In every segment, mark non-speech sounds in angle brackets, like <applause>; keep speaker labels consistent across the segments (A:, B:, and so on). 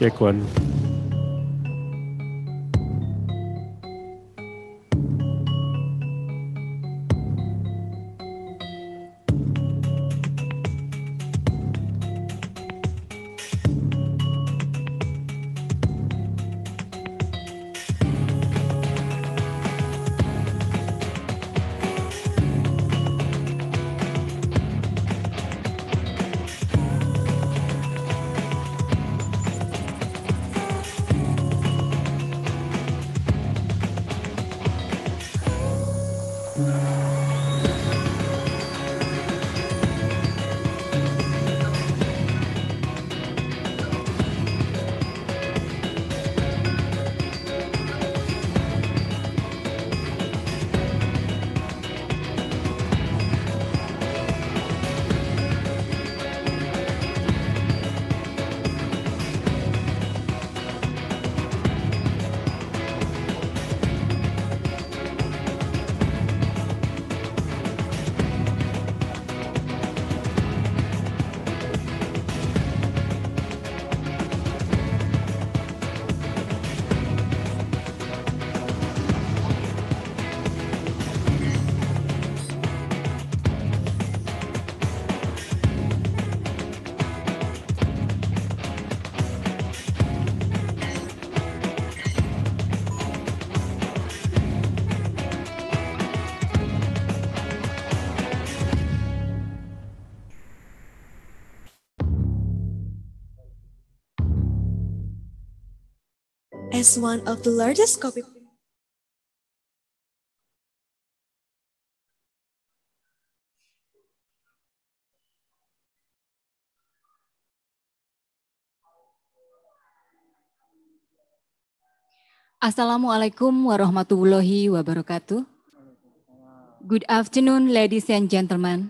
A: Take one.
B: as one of the largest copy. Assalamualaikum warahmatullahi wabarakatuh. Good afternoon, ladies and gentlemen.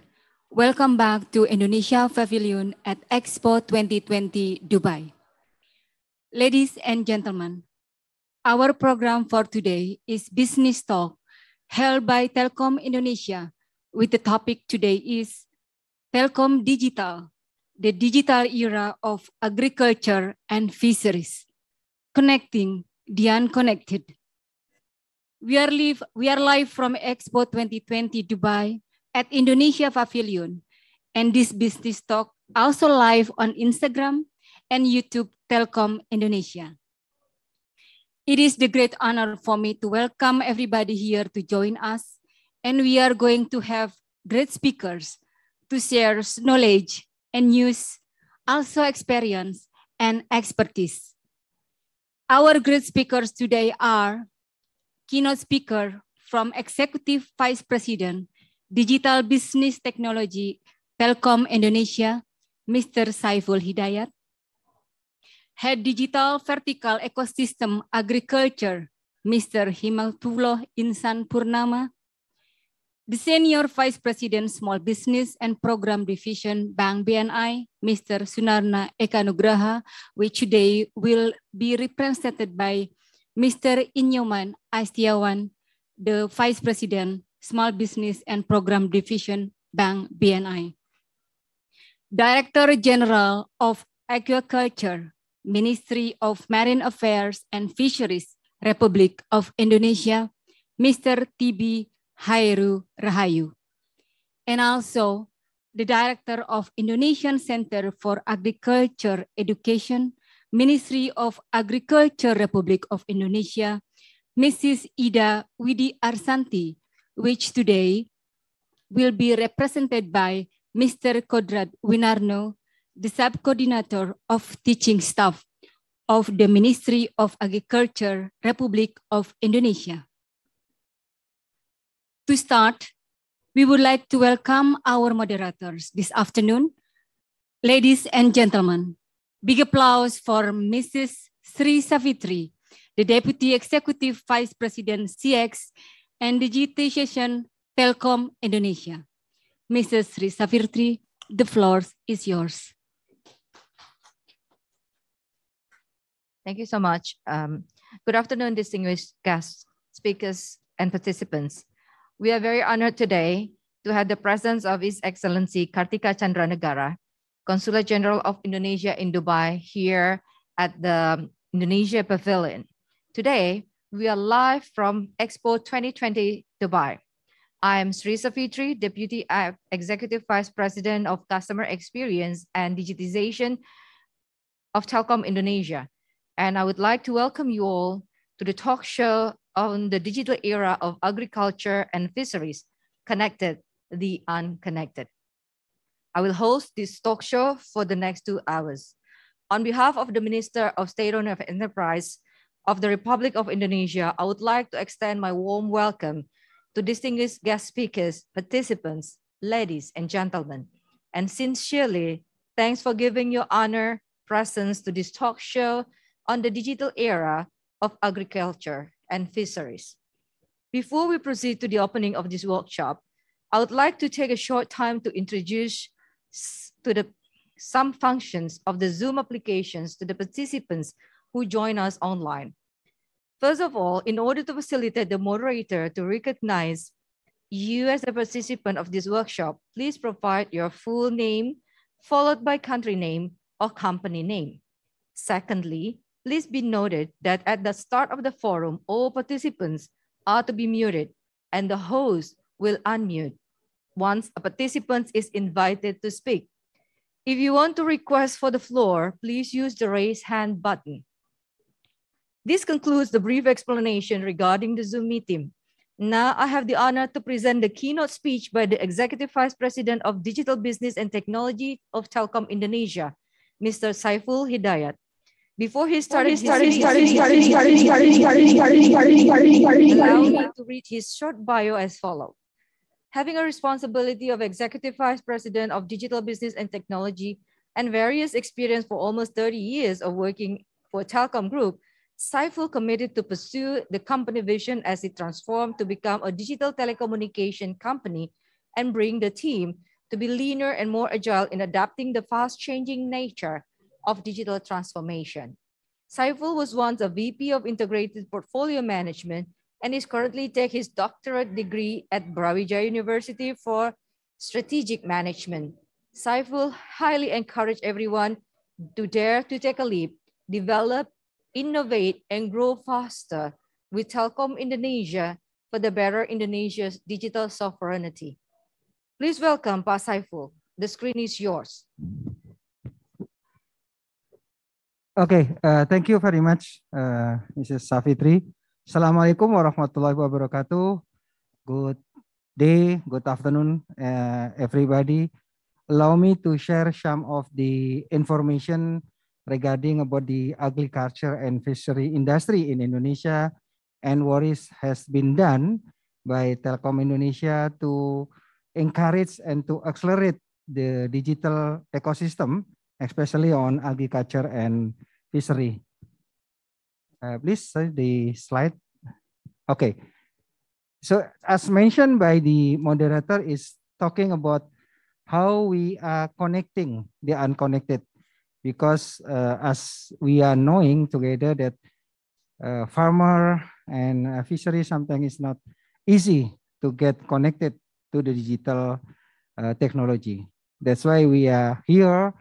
B: Welcome back to Indonesia Pavilion at Expo 2020 Dubai. Ladies and gentlemen, Our program for today is Business Talk, held by Telkom Indonesia, with the topic today is Telkom Digital, the digital era of agriculture and fisheries, connecting the unconnected. We are, live, we are live from Expo 2020 Dubai at Indonesia Pavilion, and this business talk also live on Instagram and YouTube Telkom Indonesia. It is the great honor for me to welcome everybody here to join us. And we are going to have great speakers to share knowledge and news, also experience and expertise. Our great speakers today are keynote speaker from Executive Vice President, Digital Business Technology, Telkom Indonesia, Mr. Saiful Hidayat. Head Digital Vertical Ecosystem Agriculture, Mr. Himatullah Insan Purnama, the Senior Vice President Small Business and Program Division Bank BNI, Mr. Sunarna Ekanugraha, which today will be represented by Mr. Inyoman Astiawan, the Vice President Small Business and Program Division Bank BNI. Director General of Aquaculture, Ministry of Marine Affairs and Fisheries, Republic of Indonesia, Mr. TB Hairu Rahayu, and also the Director of Indonesian Center for Agriculture Education, Ministry of Agriculture Republic of Indonesia, Mrs. Ida Widi Arsanti, which today will be represented by Mr. Kodrat Winarno, the sub-coordinator of teaching staff of the Ministry of Agriculture, Republic of Indonesia. To start, we would like to welcome our moderators this afternoon. Ladies and gentlemen, big applause for Mrs. Sri Savitri, the Deputy Executive Vice President CX and Digitization Telkom Indonesia. Mrs. Sri Savitri, the floor is yours. Thank you so much. Um,
C: good afternoon, distinguished guests, speakers, and participants. We are very honored today to have the presence of His Excellency Kartika Chandranegara, Consul General of Indonesia in Dubai, here at the Indonesia Pavilion. Today, we are live from Expo 2020 Dubai. I am Sri Safitri, Deputy Executive Vice President of Customer Experience and Digitization of Telkom Indonesia and I would like to welcome you all to the talk show on the digital era of agriculture and fisheries, Connected the Unconnected. I will host this talk show for the next two hours. On behalf of the Minister of State-Owned Enterprise of the Republic of Indonesia, I would like to extend my warm welcome to distinguished guest speakers, participants, ladies and gentlemen, and sincerely, thanks for giving your honor presence to this talk show on the digital era of agriculture and fisheries. Before we proceed to the opening of this workshop, I would like to take a short time to introduce to the, some functions of the Zoom applications to the participants who join us online. First of all, in order to facilitate the moderator to recognize you as a participant of this workshop, please provide your full name followed by country name or company name. Secondly, Please be noted that at the start of the forum, all participants are to be muted and the host will unmute once a participant is invited to speak. If you want to request for the floor, please use the raise hand button. This concludes the brief explanation regarding the Zoom meeting. Now I have the honor to present the keynote speech by the Executive Vice President of Digital Business and Technology of Telkom Indonesia, Mr. Saiful Hidayat before he started, started, started, started, started, started, started, started, started, started, started, allow me to read his short bio as follows. Having a responsibility of Executive Vice President of Digital Business and Technology and various experience for almost 30 years of working for Telcom Group, Saiful committed to pursue the company vision as it transformed to become a digital telecommunication company and bring the team to be leaner and more agile in adapting the fast-changing nature of digital transformation. Saiful was once a VP of Integrated Portfolio Management and is currently taking his doctorate degree at Brawijaya University for Strategic Management. Saiful highly encourage everyone to dare to take a leap, develop, innovate, and grow faster with Telkom Indonesia for the better Indonesia's digital sovereignty. Please welcome Pak Saiful. The screen is yours.
A: Oke, okay, uh, eh, thank you very much, uh, eh, Mrs. Safitri. Assalamualaikum warahmatullahi wabarakatuh. Good day, good afternoon, uh, everybody. Allow me to share some of the information regarding about the agriculture and fishery industry in Indonesia and what is has been done by Telkom Indonesia to encourage and to accelerate the digital ecosystem especially on agriculture and fishery. Uh, please the slide. Okay. So as mentioned by the moderator is talking about how we are connecting the unconnected because uh, as we are knowing together that uh, farmer and uh, fishery sometimes is not easy to get connected to the digital uh, technology. That's why we are here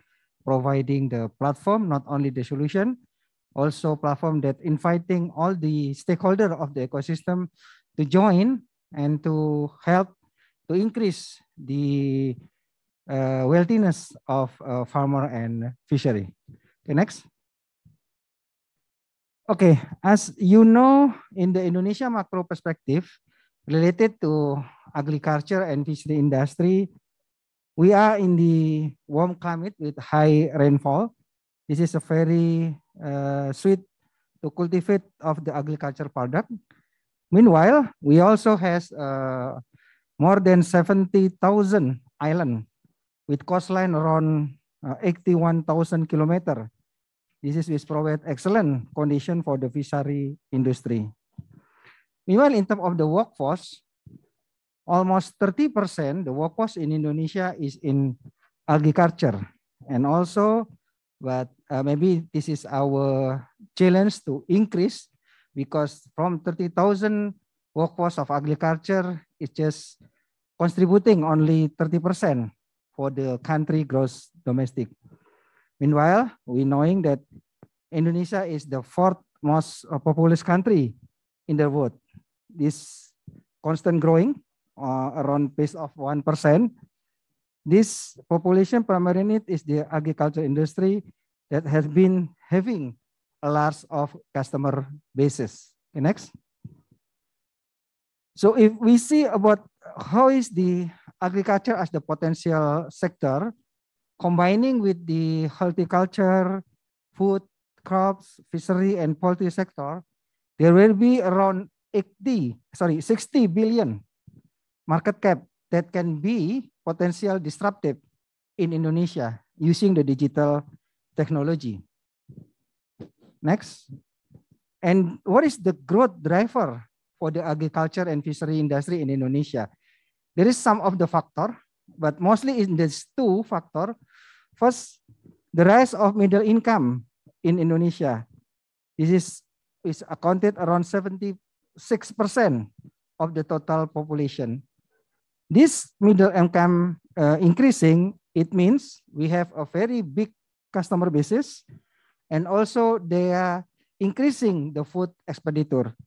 A: providing the platform, not only the solution, also platform that inviting all the stakeholder of the ecosystem to join and to help to increase the uh, wealthiness of uh, farmer and fishery. Okay, next. Okay, as you know, in the Indonesia macro perspective, related to agriculture and fishery industry, We are in the warm climate with high rainfall. This is a very uh, sweet to cultivate of the agriculture product. Meanwhile, we also has uh, more than 70,000 island with coastline around uh, 81,000 kilometer. This is which provide excellent condition for the fishery industry. Meanwhile, in terms of the workforce, almost 30% the workforce in Indonesia is in agriculture. And also, but uh, maybe this is our challenge to increase because from 30,000 workforce of agriculture, it's just contributing only 30% for the country gross domestic. Meanwhile, we knowing that Indonesia is the fourth most populous country in the world. This constant growing uh, around pace of 1%. This population primary need is the agriculture industry that has been having a large of customer bases. Okay, next. So if we see about how is the agriculture as the potential sector, combining with the horticulture, food, crops, fishery, and poultry sector, there will be around 80, sorry, 60 billion market cap that can be potential disruptive in Indonesia using the digital technology. Next. And what is the growth driver for the agriculture and fishery industry in Indonesia? There is some of the factor, but mostly in these two factor. First, the rise of middle income in Indonesia. This is, is accounted around 76% of the total population. This middle income uh, increasing, it means we have a very big customer basis and also they are increasing the food expenditure.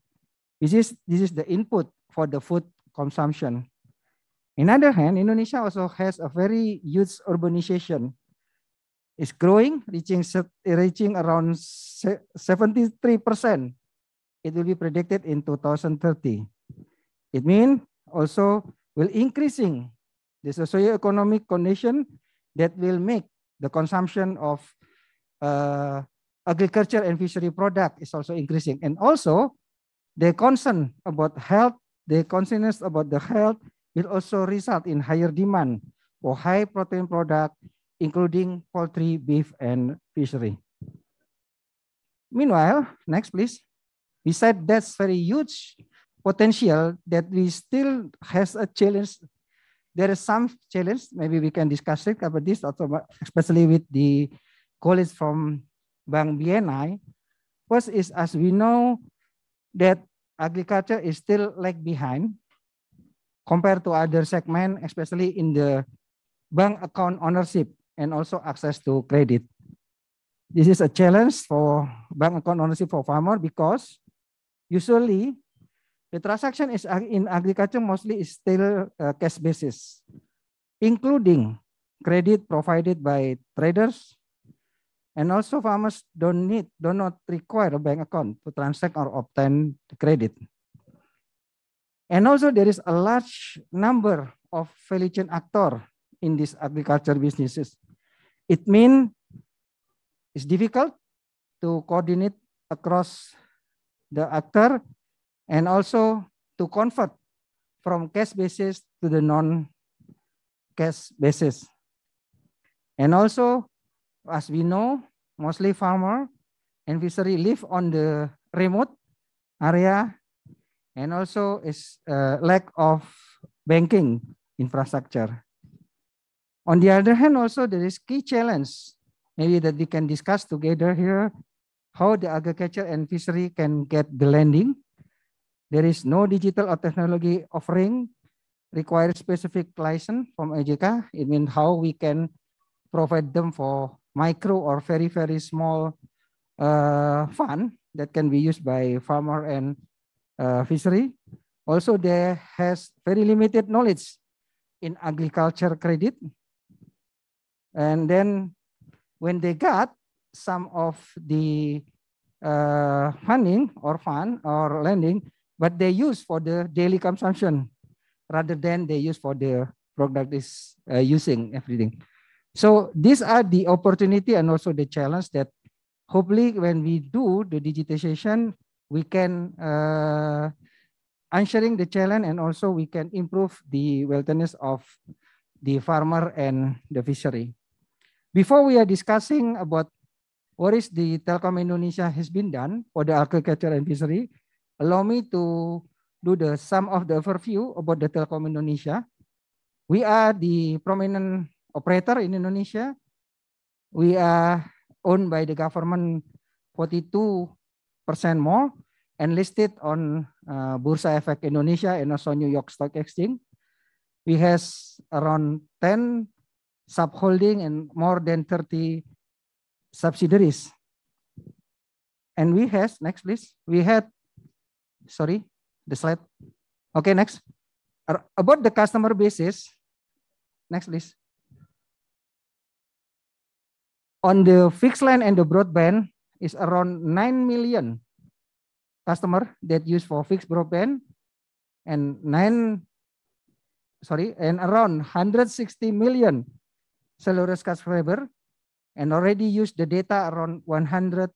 A: This is, this is the input for the food consumption. In other hand, Indonesia also has a very huge urbanization. It's growing, reaching, reaching around 73%. It will be predicted in 2030. It means also will increasing the socio-economic condition that will make the consumption of uh, agriculture and fishery product is also increasing. And also, the concern about health, the consciousness about the health will also result in higher demand for high protein product, including poultry, beef, and fishery. Meanwhile, next please. Besides that's very huge potential that we still has a challenge. There is some challenge. Maybe we can discuss it about this, also especially with the colleagues from Bank BNI. First is as we know that agriculture is still lag behind compared to other segment, especially in the bank account ownership and also access to credit. This is a challenge for bank account ownership for farmer because usually The transaction is in agriculture mostly is still uh, cash basis, including credit provided by traders, and also farmers don't need, do not require a bank account to transact or obtain the credit. And also there is a large number of value actor in this agriculture businesses. It means it's difficult to coordinate across the actor and also to convert from cash basis to the non-cash basis. And also, as we know, mostly farmer and fishery live on the remote area and also is uh, lack of banking infrastructure. On the other hand, also there is key challenge maybe that we can discuss together here, how the agriculture and fishery can get the lending there is no digital or technology offering requires specific license from AJK. It means how we can provide them for micro or very, very small uh, fund that can be used by farmer and uh, fishery. Also, there has very limited knowledge in agriculture credit. And then when they got some of the uh, funding or fund or lending, but they use for the daily consumption rather than they use for the product is uh, using everything. So these are the opportunity and also the challenge that hopefully when we do the digitization, we can uh, answering the challenge and also we can improve the wilderness of the farmer and the fishery. Before we are discussing about what is the Telkom Indonesia has been done for the agriculture and fishery, allow me to do the sum of the overview about the telecom Indonesia. We are the prominent operator in Indonesia. We are owned by the government 42% more and listed on uh, Bursa Efek Indonesia and also New York Stock Exchange. We has around 10 subholding and more than 30 subsidiaries. And we has, next list. we had sorry, the slide. Okay, next. About the customer basis. Next, please. On the fixed line and the broadband is around 9 million customer that use for fixed broadband and 9 sorry and around 160 million cellular subscriber and already use the data around 115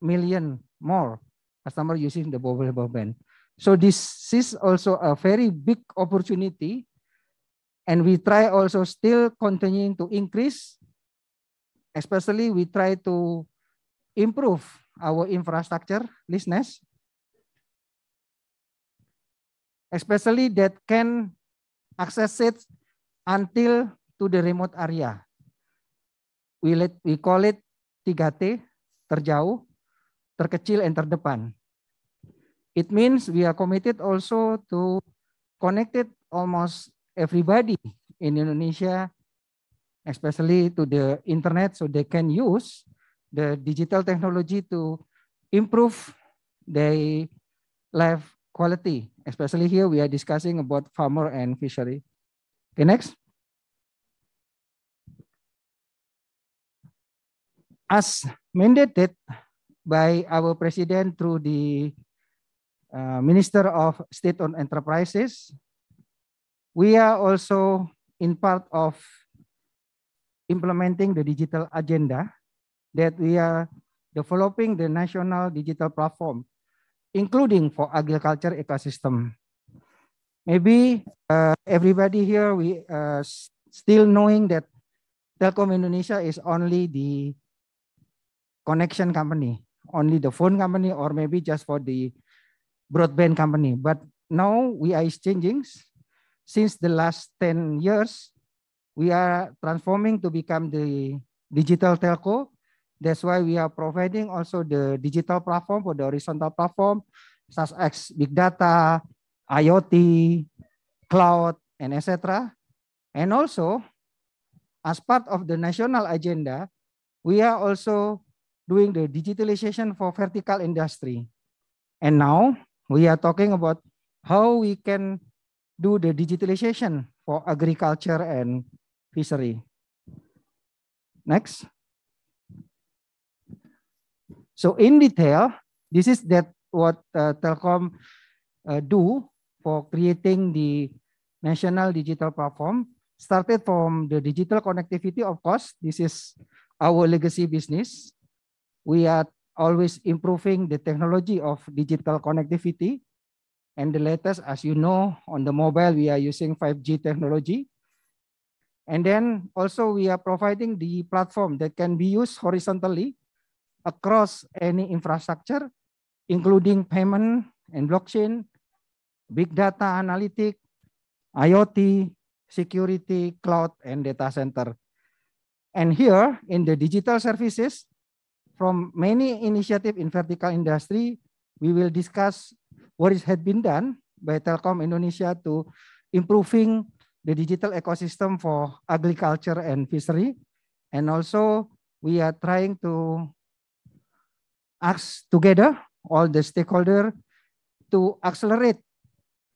A: million more customer using the mobile broadband. So this is also a very big opportunity and we try also still continuing to increase, especially we try to improve our infrastructure, business especially that can access it until to the remote area. We, let, we call it 3T, terjauh, terkecil yang terdepan. It means we are committed also to connected almost everybody in Indonesia, especially to the internet, so they can use the digital technology to improve their life quality. Especially here, we are discussing about farmer and fishery. Okay, next. As mandated by our president through the uh, Minister of state on Enterprises. We are also in part of implementing the digital agenda that we are developing the national digital platform, including for agriculture ecosystem. Maybe uh, everybody here, we uh, still knowing that Telkom Indonesia is only the connection company only the phone company or maybe just for the broadband company. But now we are exchanging. Since the last 10 years, we are transforming to become the digital telco. That's why we are providing also the digital platform for the horizontal platform, such as big data, IoT, cloud, and etc. And also, as part of the national agenda, we are also doing the digitalization for vertical industry. And now we are talking about how we can do the digitalization for agriculture and fishery. Next. So in detail, this is that what uh, Telkom uh, do for creating the national digital platform started from the digital connectivity of course this is our legacy business we are always improving the technology of digital connectivity. And the latest, as you know, on the mobile, we are using 5G technology. And then also we are providing the platform that can be used horizontally across any infrastructure, including payment and blockchain, big data analytic, IoT, security, cloud, and data center. And here in the digital services, from many initiative in vertical industry, we will discuss what is had been done by Telkom Indonesia to improving the digital ecosystem for agriculture and fishery. And also we are trying to ask together all the stakeholder to accelerate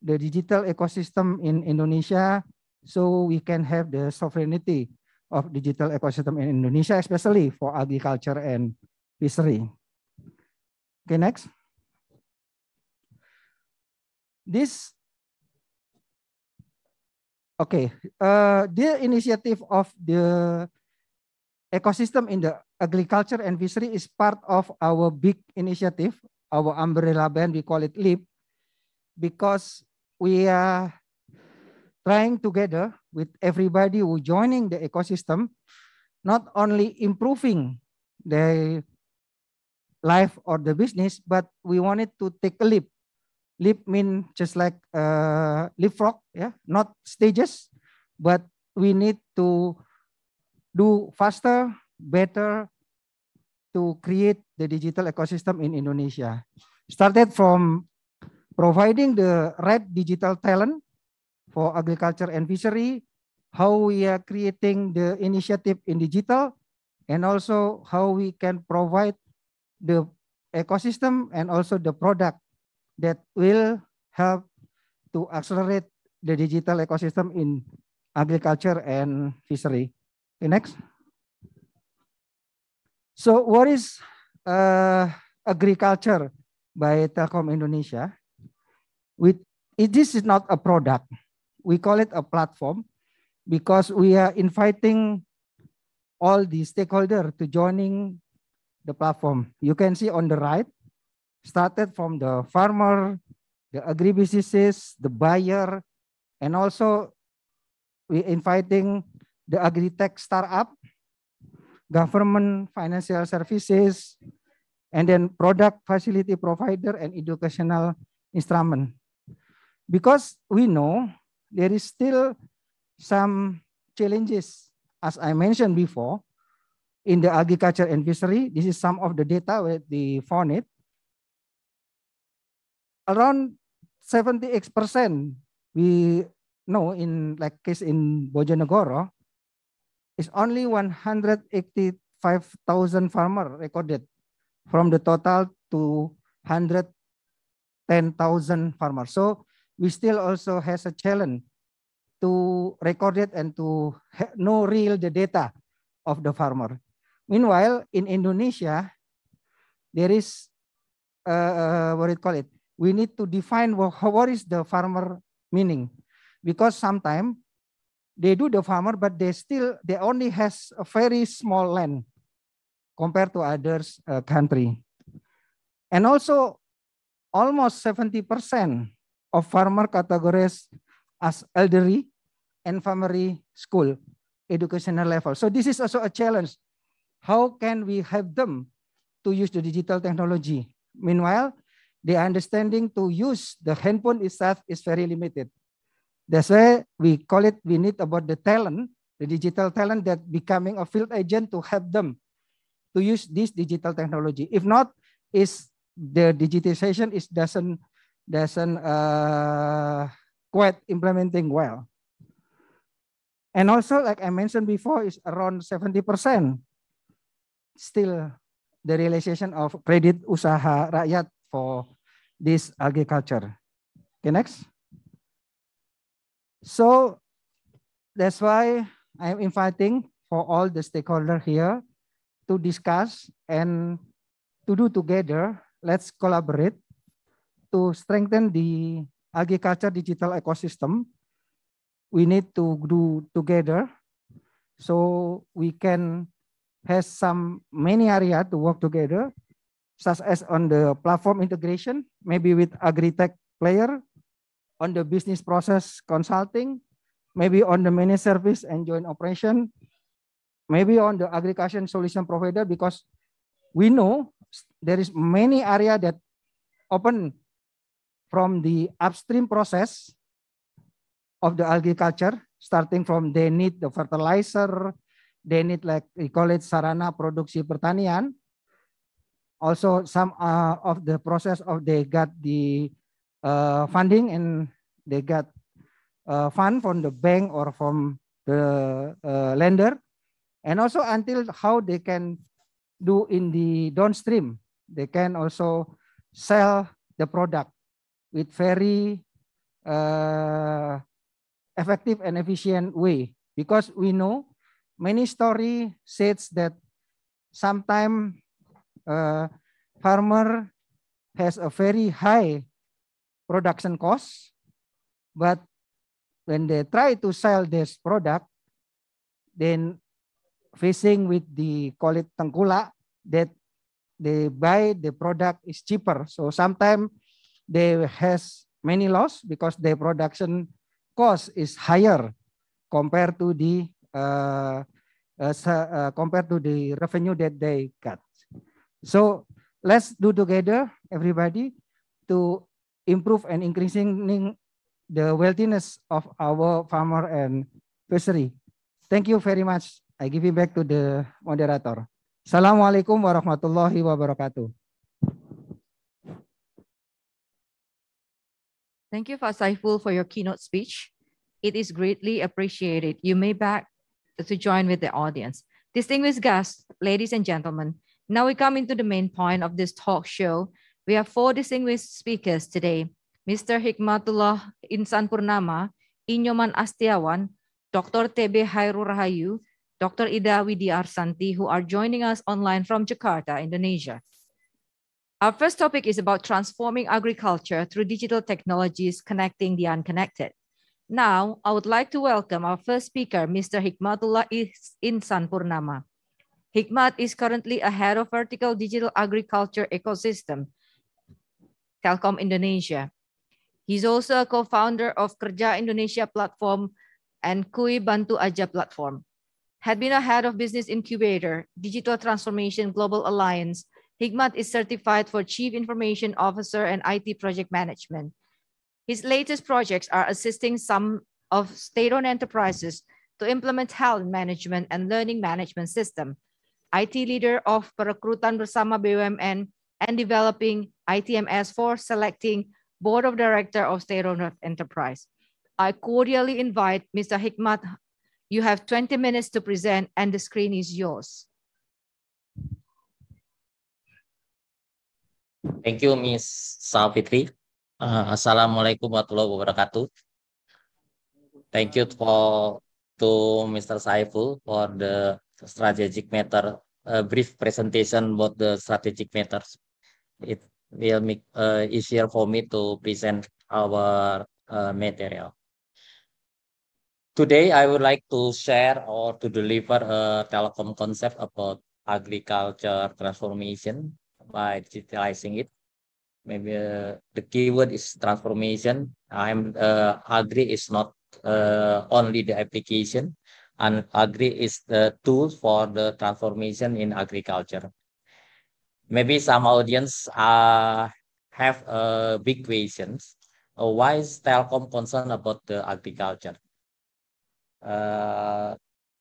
A: the digital ecosystem in Indonesia so we can have the sovereignty of digital ecosystem in Indonesia, especially for agriculture and fishery. Okay, next. This okay, uh, the initiative of the ecosystem in the agriculture and fishery is part of our big initiative, our umbrella band, we call it LEAP, because we are trying together with everybody who joining the ecosystem, not only improving the life or the business, but we wanted to take a leap. Leap mean just like uh, leapfrog, yeah, not stages, but we need to do faster, better to create the digital ecosystem in Indonesia. Started from providing the right digital talent for agriculture and fishery, how we are creating the initiative in digital, and also how we can provide the ecosystem and also the product that will help to accelerate the digital ecosystem in agriculture and fishery. Okay, next. So what is uh, agriculture by Telkom Indonesia? With, this is not a product. We call it a platform because we are inviting all the stakeholder to joining the platform. You can see on the right, started from the farmer, the agribusinesses, the buyer, and also we inviting the agri-tech startup, government financial services, and then product facility provider and educational instrument. Because we know there is still some challenges, as I mentioned before, in the agriculture and fishery. This is some of the data with the FONIT. Around 78% we know in like case in Bojonegoro is only 185,000 farmer recorded from the total to 110,000 farmers. So we still also has a challenge to record it and to know real the data of the farmer. Meanwhile, in Indonesia, there is uh, uh what it call it? We need to define what, what is the farmer meaning, because sometimes they do the farmer, but they still they only has a very small land compared to others uh, country, and also almost 70% of farmer categories as elderly, and family school, educational level. So this is also a challenge How can we help them to use the digital technology? Meanwhile, the understanding to use the handphone itself is very limited. That's why we call it, we need about the talent, the digital talent that becoming a field agent to help them to use this digital technology. If not, is the digitization is doesn't doesn't uh, quite implementing well. And also, like I mentioned before, is around 70% still the realization of credit usaha rakyat for this agriculture. Okay, next. So that's why I am inviting for all the stakeholder here to discuss and to do together. Let's collaborate to strengthen the agriculture digital ecosystem. We need to do together so we can has some many area to work together, such as on the platform integration, maybe with agri-tech player, on the business process consulting, maybe on the managed service and joint operation, maybe on the aggregation solution provider, because we know there is many area that open from the upstream process of the agriculture, starting from they need the fertilizer, they need like we call it sarana produksi pertanian. Also, some uh, of the process of they got the uh, funding and they got uh, fund from the bank or from the uh, lender, and also until how they can do in the downstream. They can also sell the product with very uh, effective and efficient way because we know many story says that sometimes uh, farmer has a very high production cost, but when they try to sell this product, then facing with the call it tengkula that they buy the product is cheaper. So sometimes they has many loss because their production cost is higher compared to the uh, uh, compared to the revenue that they got. So let's do together, everybody, to improve and increasing the wealthiness of our farmer and fishery. Thank you very much. I give it back to the moderator. Assalamualaikum warahmatullahi wabarakatuh.
C: Thank you, Fasaiful, for your keynote speech. It is greatly appreciated. You may back to join with the audience. Distinguished guests, ladies and gentlemen, now we come into the main point of this talk show. We have four distinguished speakers today. Mr. Hikmatullah Insan Purnama, Inyoman Astiawan, Dr. TB Hairu Rahayu, Dr. Ida Widiarsanti, who are joining us online from Jakarta, Indonesia. Our first topic is about transforming agriculture through digital technologies connecting the unconnected. Now, I would like to welcome our first speaker, Mr. Hikmatullah Insan Purnama. Hikmat is currently a head of vertical digital agriculture ecosystem, Telkom Indonesia. He's also a co-founder of Kerja Indonesia platform and Kui Bantu Aja platform. Had been a head of business incubator, Digital Transformation Global Alliance, Hikmat is certified for Chief Information Officer and IT Project Management. His latest projects are assisting some of state-owned enterprises to implement talent management and learning management system, IT leader of Perekrutan Bersama BUMN, and developing ITMS for selecting board of director of state-owned enterprise. I cordially invite Mr. Hikmat. You have 20 minutes to present and the screen is yours.
D: Thank you, Ms. Savitri. Eh, assalamualaikum warahmatullahi wabarakatuh. Thank you for to Mr. Saiful for the strategic matter uh, brief presentation about the strategic matters. It will make uh, easier for me to present our uh, material. Today, I would like to share or to deliver a telecom concept about agriculture transformation by digitalizing it maybe uh, the keyword is transformation. I'm uh, Agri is not uh, only the application, and Agri is the tool for the transformation in agriculture. Maybe some audience uh, have uh, big questions. Uh, why is Telkom concerned about the agriculture? Uh,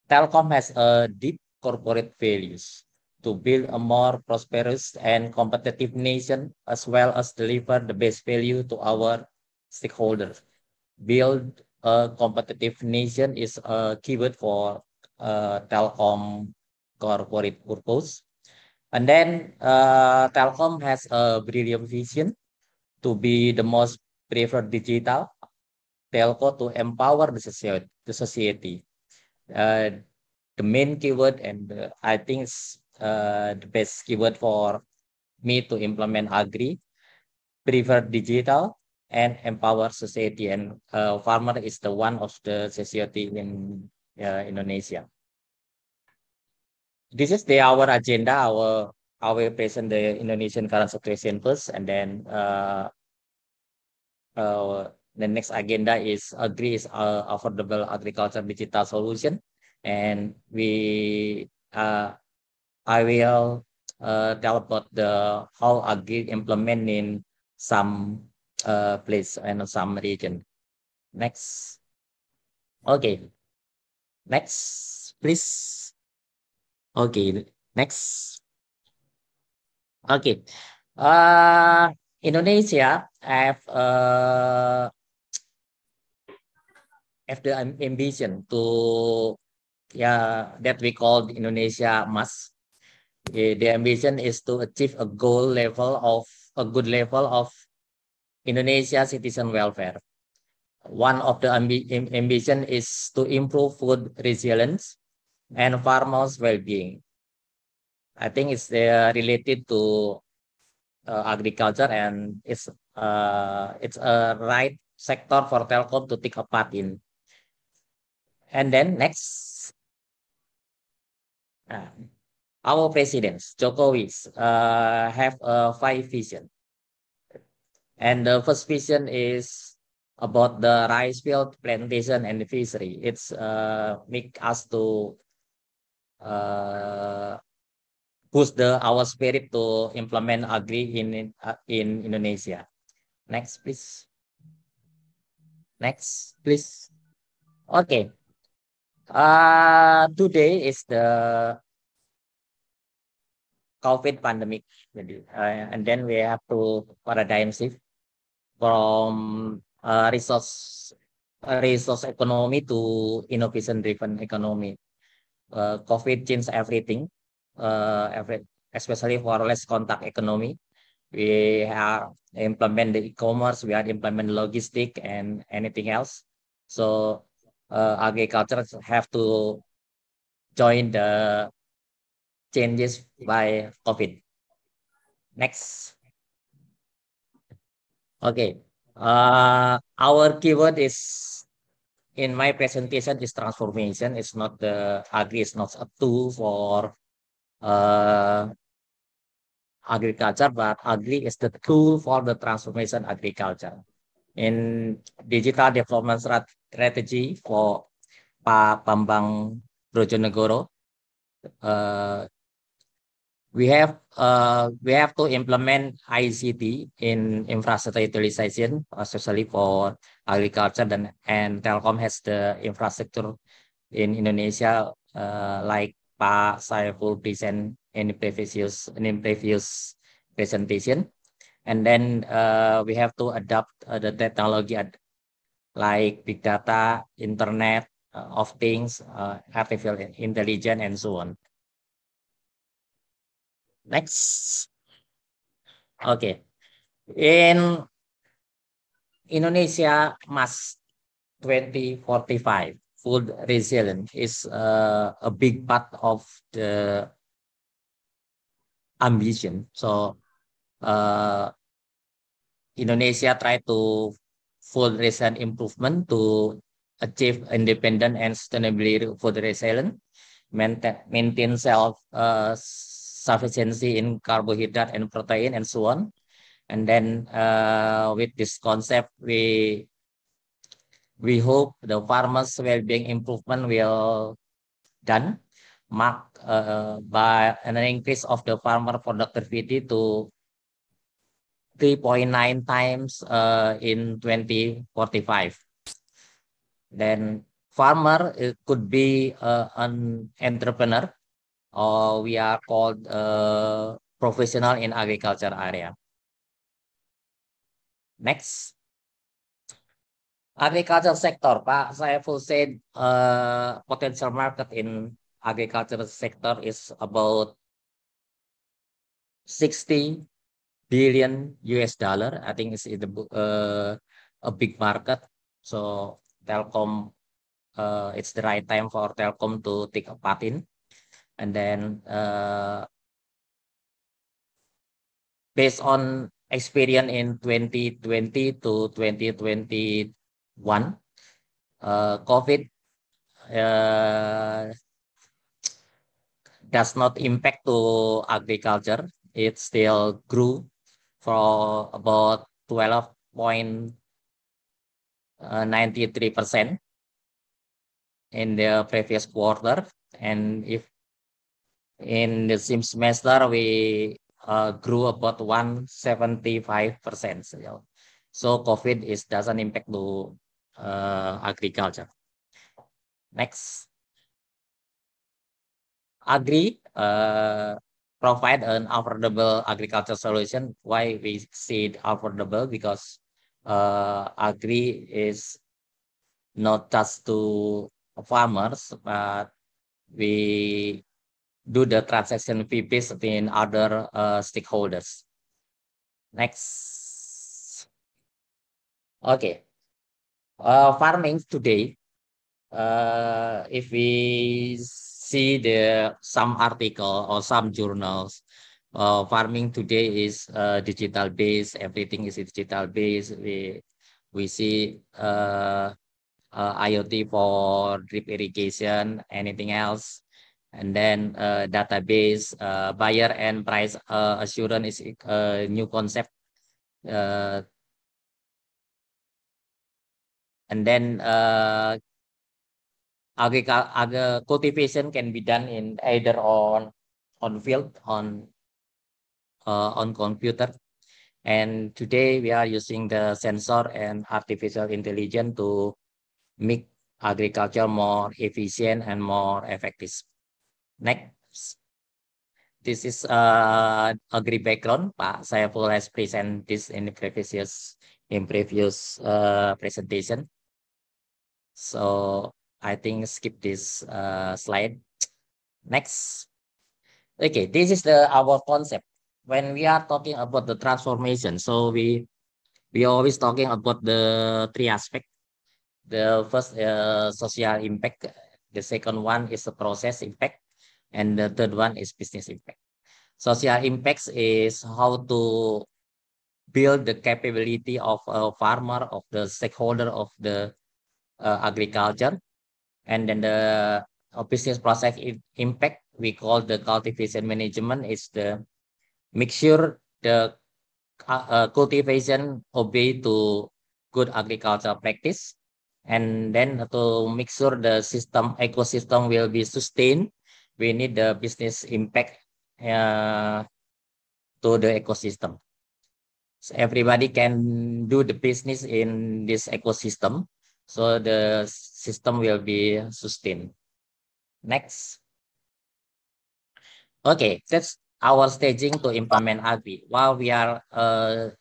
D: Telkom has a deep corporate values to build a more prosperous and competitive nation, as well as deliver the best value to our stakeholders. Build a competitive nation is a keyword for uh, Telkom telecom corporate purpose. And then uh, telecom has a brilliant vision to be the most preferred digital telco to empower the society. The Uh, the main keyword and uh, I think uh, the best keyword for me to implement agri, prefer digital, and empower society. And uh, farmer is the one of the society in uh, Indonesia. This is the our agenda, our our present the Indonesian current situation first, and then uh, uh, the next agenda is agri is uh, affordable agriculture digital solution, and we uh, I will uh, tell about the how Agile implement in some uh, place and some region. Next. Okay. Next, please. Okay, next. Okay. Uh, Indonesia have uh, have the ambition to yeah that we call Indonesia must yeah, the ambition is to achieve a goal level of a good level of Indonesia citizen welfare. One of the ambi ambition is to improve food resilience and farmers' well-being. I think it's uh, related to uh, agriculture and it's uh, it's a right sector for Telkom to take a part in. And then next. Uh, our president Jokowi, uh, have a five vision. And the first vision is about the rice field, plantation, and fishery. It's uh, make us to uh, push the our spirit to implement agri in in Indonesia. Next, please. Next, please. Okay. Uh, today is the COVID pandemic. Jadi, uh, and then we have to paradigm shift from uh, resource resource economy to innovation driven economy. Uh, COVID change everything, uh, every, especially for less contact economy. We have implement the e-commerce, we are implement logistic and anything else. So uh, agriculture have to join the changes by COVID. Next. Okay. Uh, our keyword is in my presentation is transformation. It's not the agri is not a tool for uh, agriculture, but agri is the tool for the transformation agriculture. In digital development strategy for Pak Pambang Brojonegoro, uh, we have uh, we have to implement ICT in infrastructure utilization, especially for agriculture. And, and Telkom has the infrastructure in Indonesia, uh, like Pak Saiful present in previous in previous presentation. And then uh, we have to adopt uh, the technology like big data, internet uh, of things, uh, artificial intelligence, and so on. Next. Oke. Okay. In Indonesia Mas 2045 food resilience is uh, a big part of the ambition. So uh, Indonesia try to food resilient improvement to achieve independent and sustainable food resilient, maintain, maintain self uh, sufficiency in carbohydrate and protein and so on. And then uh, with this concept, we we hope the farmers' well-being improvement will done marked uh, by an increase of the farmer productivity to 3.9 times uh, in 2045. Then farmer could be uh, an entrepreneur uh, we are called uh, professional in agriculture area. Next. Agriculture sector, Pak Saiful said uh, potential market in agriculture sector is about 60 billion US dollar. I think it's in the, uh, a big market. So Telkom, uh, it's the right time for Telkom to take a part in. and then uh, based on experience in 2020 to 2021 uh, covid uh, does not impact to agriculture it still grew for about 12.93 uh, percent in the previous quarter and if in the same semester we uh, grew about 175%. So, so COVID is doesn't impact to uh, agriculture. Next. Agri uh, provide an affordable agriculture solution. Why we see it affordable? Because uh, agri is not just to farmers, but we do the transaction fee based in other uh, stakeholders. Next. Okay. Uh, farming today, uh, if we see the some article or some journals, uh, farming today is uh, digital based. Everything is digital based. We we see uh, uh, IoT for drip irrigation. Anything else? and then uh, database uh, buyer and price uh, assurance is a uh, new concept uh, and then uh, agriculture cultivation can be done in either on on field on uh, on computer and today we are using the sensor and artificial intelligence to make agriculture more efficient and more effective Next. This is uh, agri background. Pak Saiful has presented this in previous in previous uh, presentation. So I think skip this uh, slide. Next. Okay, this is the our concept. When we are talking about the transformation, so we we are always talking about the three aspects. The first uh, social impact, the second one is the process impact, and the third one is business impact. Social impacts is how to build the capability of a farmer, of the stakeholder of the uh, agriculture. And then the uh, business process impact, we call the cultivation management is the make sure the uh, uh, cultivation obey to good agricultural practice and then to make sure the system ecosystem will be sustained we need the business impact uh, to the ecosystem. So everybody can do the business in this ecosystem, so the system will be sustained. Next. Okay, that's our staging to implement Agri. While we are uh,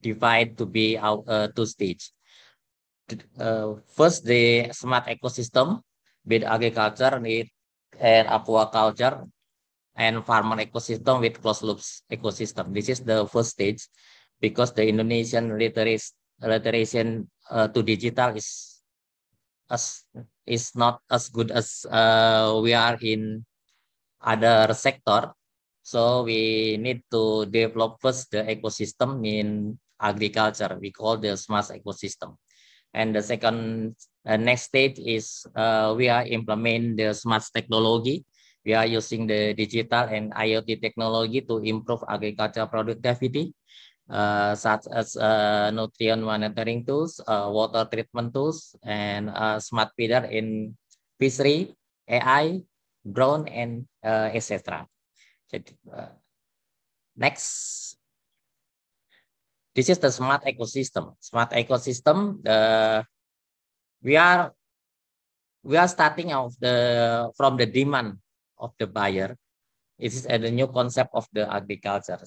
D: divided to be our uh, two stage. Uh, first, the smart ecosystem with agriculture need and aquaculture and farmer ecosystem with closed loops ecosystem. This is the first stage because the Indonesian literacy uh, to digital is as is not as good as uh, we are in other sector. So we need to develop first the ecosystem in agriculture. We call the smart ecosystem. And the second Uh, next stage is uh, we are implement the smart technology. We are using the digital and IoT technology to improve agriculture productivity, uh, such as uh, nutrient monitoring tools, uh, water treatment tools, and uh, smart feeder in fishery, AI, drone, and uh, etc. Uh, next. This is the smart ecosystem. Smart ecosystem, the uh, we are we are starting out the from the demand of the buyer. It is a new concept of the agriculture.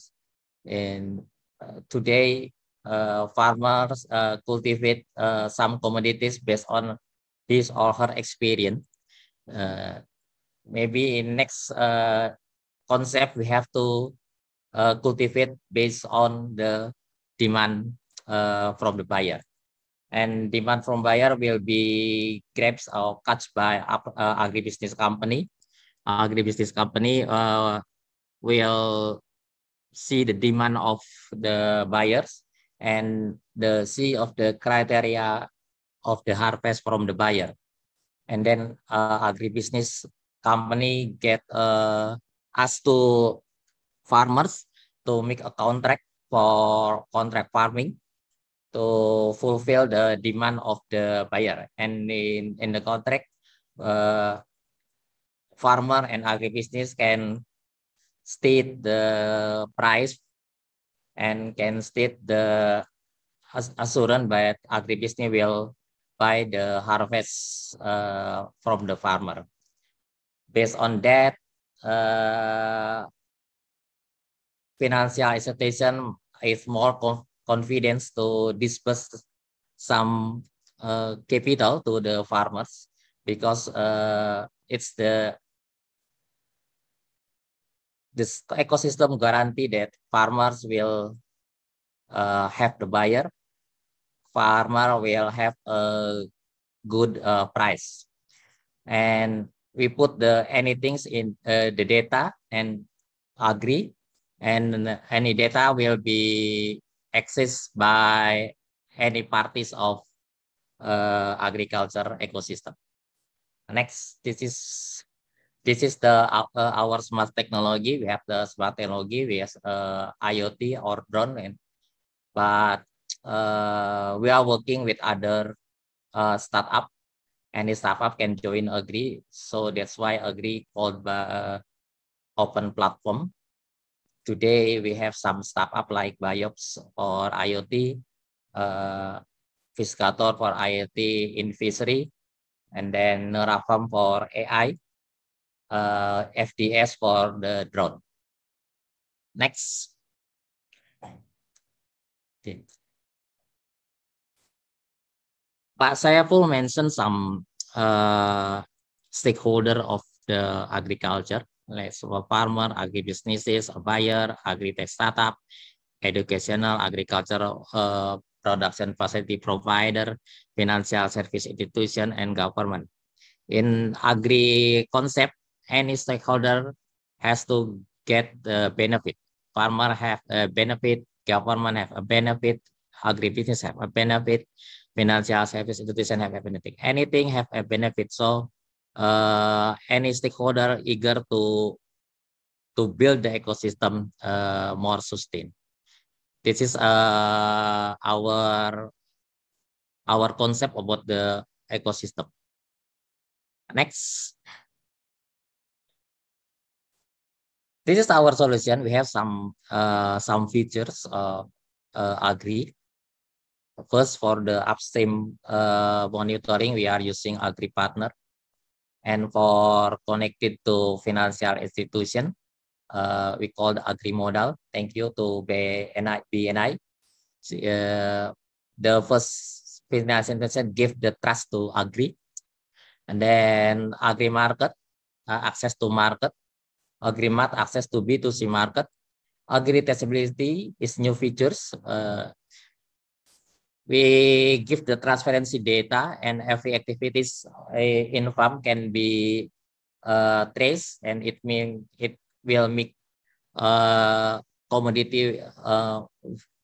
D: And uh, today, uh, farmers uh, cultivate uh, some commodities based on his or her experience. Uh, maybe in next uh, concept, we have to cultivate based on the demand from the buyer. and demand from buyer will be grabs or cuts by uh, agribusiness company. Uh, Agribusiness company uh, will see the demand of the buyers and the see of the criteria of the harvest from the buyer. And then uh, agribusiness company get uh, asked to farmers to make a contract for contract farming to fulfill the demand of the buyer. And in, in the contract, uh, farmer and agribusiness can state the price and can state the assurance that agribusiness will buy the harvest uh, from the farmer. Based on that, uh, financial institution is more confidence to disperse some uh, capital to the farmers because uh, it's the this ecosystem guarantee that farmers will uh, have the buyer farmer will have a good uh, price and we put the anything in uh, the data and agree and any data will be accessed by any parties of uh, agriculture ecosystem. Next, this is this is the uh, our smart technology. We have the smart technology. We have uh, IoT or drone, and but uh, we are working with other uh, startup. Any startup can join Agri, so that's why Agri called by, uh, open platform today we have some startup like Biops or IoT, uh, Fiscator for IoT in fishery, and then Nerafam for AI, uh, FDS for the drone. Next. Okay. Pak full mentioned some uh, stakeholder of the agriculture. like a farmer, agribusinesses, buyer, agri-tech startup, educational, agricultural uh, production facility provider, financial service institution, and government. In agri concept, any stakeholder has to get the benefit. Farmer have a benefit, government have a benefit, agribusiness have a benefit, financial service institution have a benefit. Anything have a benefit. So uh, any stakeholder eager to to build the ecosystem uh, more sustain. This is uh, our our concept about the ecosystem. Next. This is our solution. We have some uh, some features uh, uh, Agri. First, for the upstream uh, monitoring, we are using Agri Partner and for connected to financial institution. Uh, we call the agri model. Thank you to BNI. BNI. Uh, the first financial institution give the trust to agri. And then agri-market, uh, access to market. Agri-mart, access to B2C market. Agri-traceability is new features. Uh, we give the transparency data and every activities eh, in farm can be uh, traced and it mean it will make uh, commodity uh,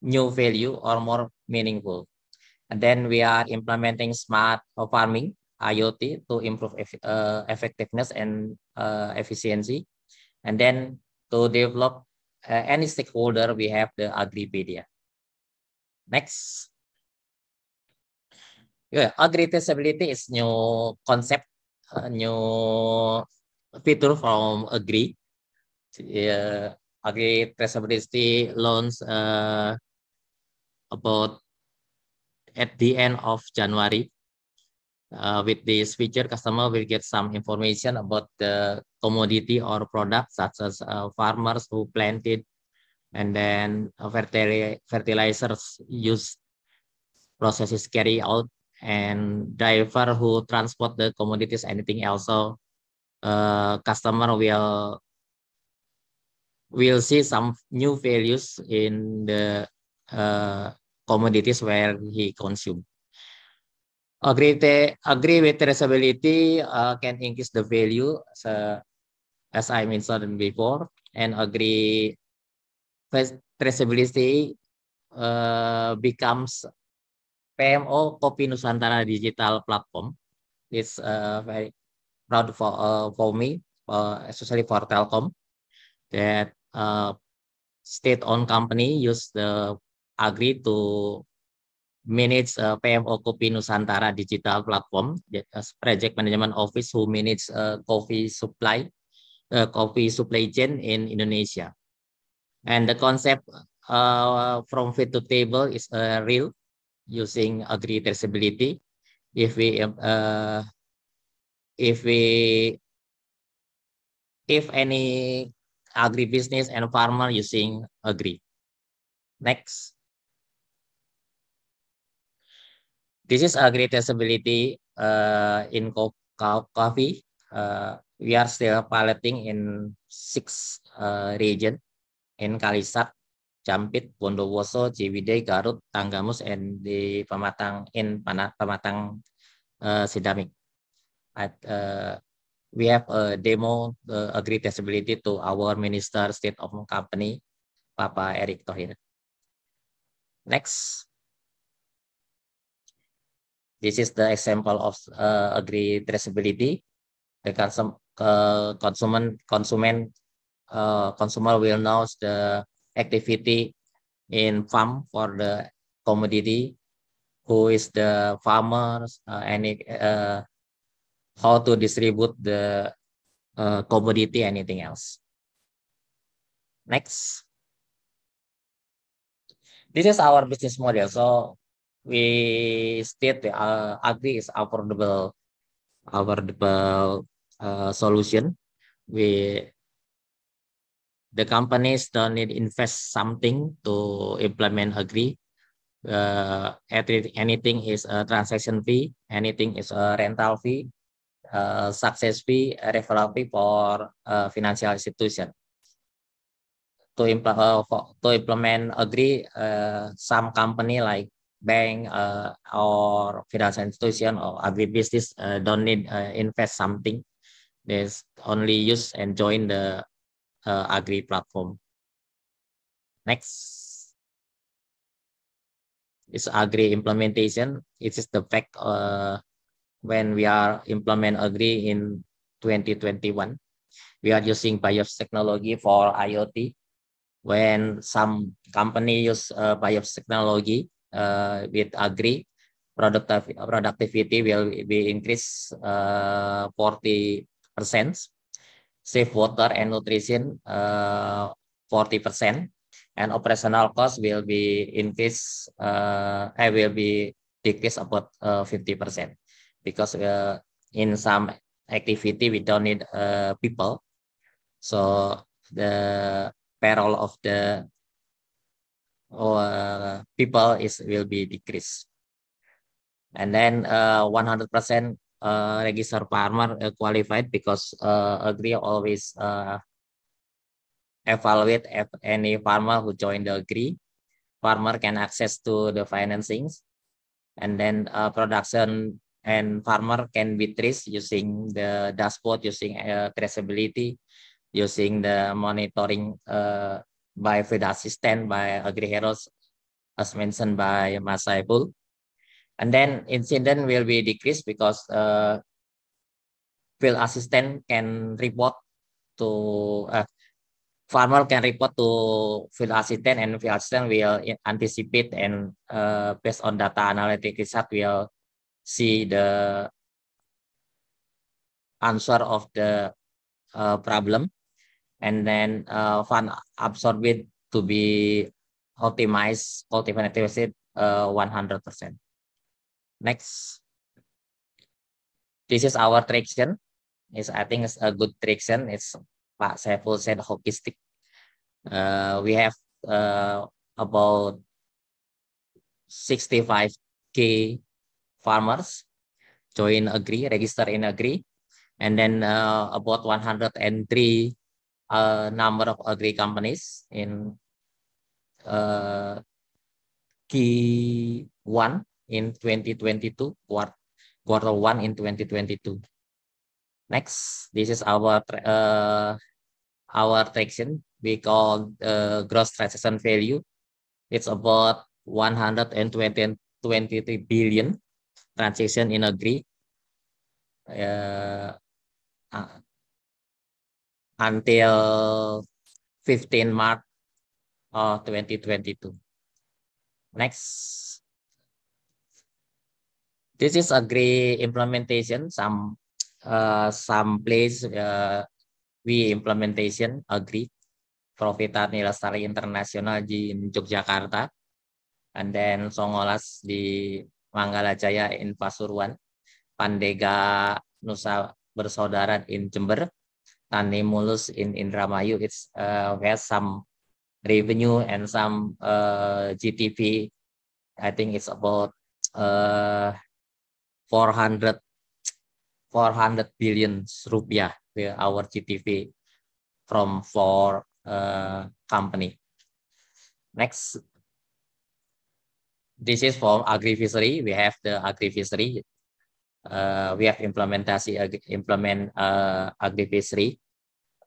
D: new value or more meaningful. And then we are implementing smart farming IoT to improve eff uh, effectiveness and uh, efficiency. And then to develop uh, any stakeholder, we have the Agripedia. Next. yeah, agri-traceability is new concept, uh, new feature from agree yeah, agri-traceability launch uh, about at the end of January. Uh, with this feature, customer will get some information about the commodity or product, such as uh, farmers who planted, and then fertil fertilizers used, processes carry out, and driver who transport the commodities anything else so uh, customer will will see some new values in the uh, commodities where he consume agree te, agree with traceability uh, can increase the value so, as I mentioned before and agree traceability uh, becomes PMO Kopi Nusantara Digital Platform. It's uh, very proud for uh, for me, uh, especially for Telkom, that uh, state-owned company use the agri to manage uh, PMO Kopi Nusantara Digital Platform, as project management office who manage uh, coffee supply, uh, coffee supply chain in Indonesia. And the concept uh, from fit to table is uh, real using agri traceability if we uh, if we if any agribusiness and farmer using agri. Next. This is agri traceability uh, in co co coffee. Uh, we are still piloting in six uh, region in Kalisat, Jampit, Bondowoso, Ciwidey, Garut, Tanggamus, and di Pematang in Pematang uh, Sidamik. At, uh, we have a demo uh, eh, agri traceability to our minister state of company, Papa Erick Thohir. Next. This is the example of uh, agri traceability. The consum uh, consumer, consumer, uh, consumer will know the activity in farm for the commodity. who is the farmers uh, any uh, how to distribute the uh, commodity anything else next this is our business model so we state the uh, agri is affordable affordable uh, solution we the companies don't need invest something to implement agree. Uh, anything is a transaction fee, anything is a rental fee, uh, success fee, referral fee for a financial institution. To, impl uh, for, to implement agree, uh, some company like bank uh, or financial institution or agribusiness uh, don't need uh, invest something. They only use and join the uh, agri platform. Next is agri implementation. It is the fact uh, when we are implement agri in 2021, we are using BIOS technology for IoT. When some company use uh, BIOS technology uh, with agri, productivity will be increased uh, 40 percent save water and nutrition uh, 40%, and operational cost will be increase, uh, I eh, will be decrease about uh, 50% because uh, in some activity we don't need uh, people. So the peril of the uh, people is will be decreased. And then uh, 100% Eh, register farmer uh, eh, qualified because uh, agree always uh, evaluate if any farmer who join the agree farmer can access to the financing and then uh, production and farmer can be traced using the dashboard using uh, traceability using the monitoring uh, by field assistant by agri heroes as mentioned by Mas Saiful and then incident will be decreased because uh, field assistant can report to uh, farmer can report to field assistant and field assistant will anticipate and uh, based on data analytic result will see the answer of the uh, problem and then uh, fund absorbed to be optimized activity uh, 100 percent Next. This is our traction. It's, I think it's a good traction. It's Pak Saiful said hockey stick. Uh, we have uh, about 65k farmers join agree, register in agree, and then uh, about 103 uh, number of agree companies in uh, key one in 2022, quarter quarter one in 2022. Next, this is our uh, our traction we call uh, gross transaction value. It's about 123 billion transaction in agree. Uh, uh, until 15 March uh, 2022. Next, this is a great implementation. Some uh, some place uh, we implementation agree Profita Lestari Internasional di Yogyakarta and then Songolas di Manggala-jaya in Pasuruan, Pandega Nusa Bersaudara in Jember, Tani Mulus in Indramayu. It's uh, where some revenue and some uh, GTP. I think it's about uh, 400 hundred billion rupiah with our GTV from four uh, company. Next, this is from agri-fishery. We have the agri-fishery. Uh, eh, we have implementation implement uh, eh, agri-fishery.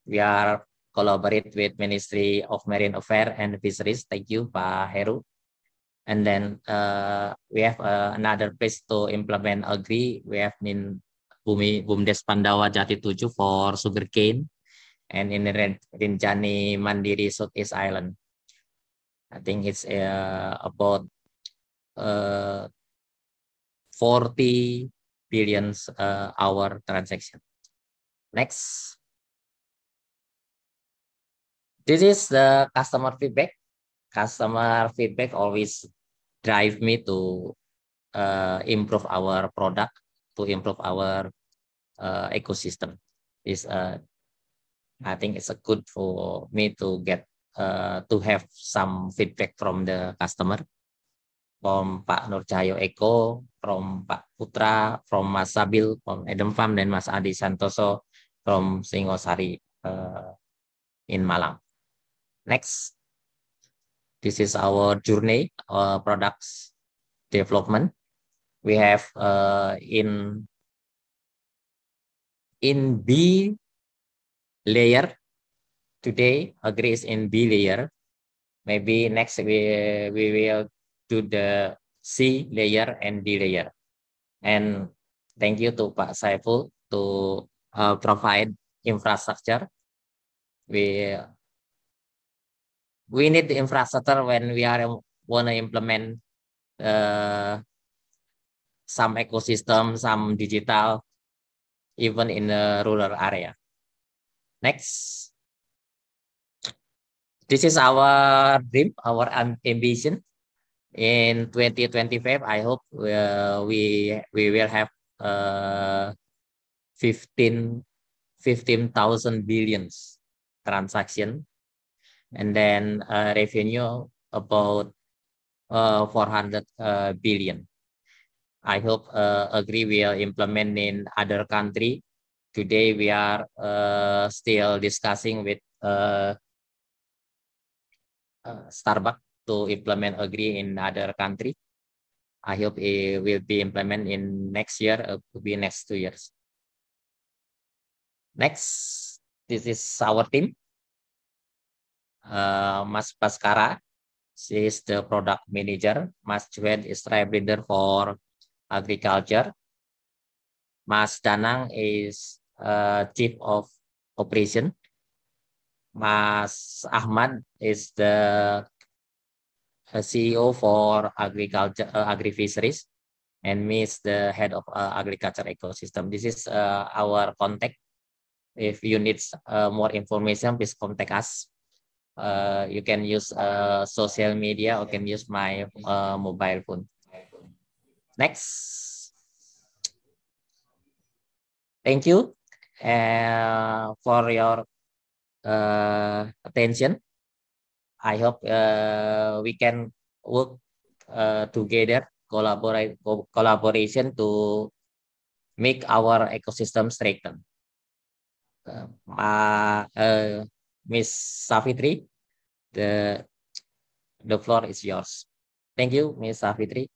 D: We are collaborate with Ministry of Marine Affairs and Fisheries. Thank you, Pak Heru and then uh, we have uh, another place to implement agri. We have in Bumi Bumdes Pandawa Jati 7 for sugarcane, and in Rinjani Mandiri Southeast Island. I think it's uh, about uh, 40 billions uh, hour transaction. Next. This is the customer feedback. Customer feedback always drive me to uh, improve our product, to improve our uh, ecosystem. Is uh, I think it's a good for me to get uh, to have some feedback from the customer, from Pak Nur Cahyo Eko, from Pak Putra, from Mas Sabil, from Adam Farm dan Mas Adi Santoso, from Singosari uh, in Malang. Next. This is our journey, our products development. We have uh, in in B layer today Agree is in B layer. Maybe next we we will do the C layer and D layer. And thank you to Pak Saiful to uh, provide infrastructure. We we need the infrastructure when we are wanna implement uh, some ecosystem, some digital, even in the rural area. Next. This is our dream, our ambition. In 2025, I hope uh, we we will have uh, 15 thousand billions transaction and then uh, revenue about uh, 400 uh, billion. I hope uh, agree we will implement in other country. Today we are uh, still discussing with uh, uh, Starbucks to implement agree in other country. I hope it will be implement in next year, uh, to be next two years. Next, this is our team uh, Mas Baskara. She is the product manager. Mas Juan is trader for agriculture. Mas Danang is uh, chief of operation. Mas Ahmad is the eh, CEO for agriculture uh, agri-fisheries and me is the head of uh, agriculture ecosystem. This is uh, our contact. If you need uh, more information, please contact us uh, you can use uh, social media or can use my uh, mobile phone. Next. Thank you uh, for your uh, attention. I hope uh, we can work uh, together, collaborate, co collaboration to make our ecosystem strengthen. Uh, uh, Miss Safitri, the the floor is yours. Thank you, Miss Safitri.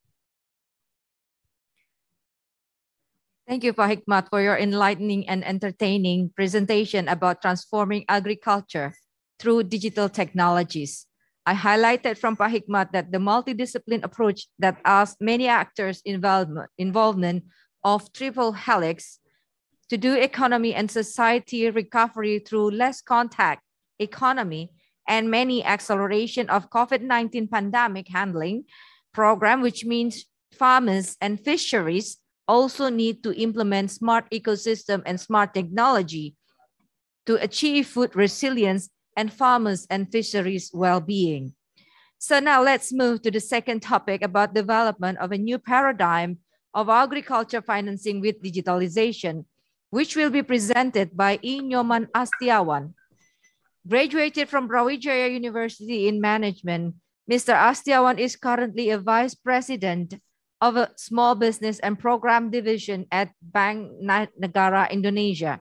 C: Thank you, Pak Hikmat, for your enlightening and entertaining presentation about transforming agriculture through digital technologies. I highlighted from Pak Hikmat that the multidiscipline approach that asks many actors' involvement, involvement of triple helix to do economy and society recovery through less contact economy and many acceleration of COVID-19 pandemic handling program, which means farmers and fisheries also need to implement smart ecosystem and smart technology to achieve food resilience and farmers and fisheries well-being. So now let's move to the second topic about development of a new paradigm of agriculture financing with digitalization, which will be presented by Inyoman Astiawan, Graduated from Brawijaya University in Management, Mr. Astiawan is currently a vice president of a small business and program division at Bank Negara Indonesia.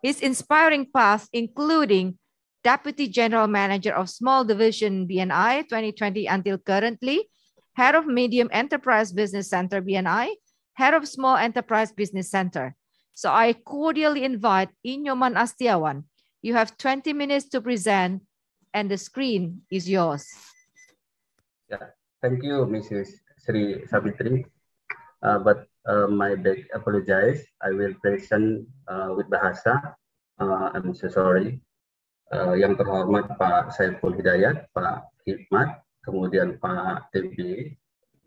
C: His inspiring path, including Deputy General Manager of Small Division BNI 2020 until currently, Head of Medium Enterprise Business Center BNI, Head of Small Enterprise Business Center. So I cordially invite Inyoman Astiawan You have 20 minutes to present and the screen is yours.
E: Yeah, thank you, Mrs. Sri Sabitri. Uh, but uh, my back apologize. I will present uh, with Bahasa. Uh, I'm so sorry. Uh, yang terhormat Pak Saiful Hidayat, Pak Hikmat, kemudian Pak TB,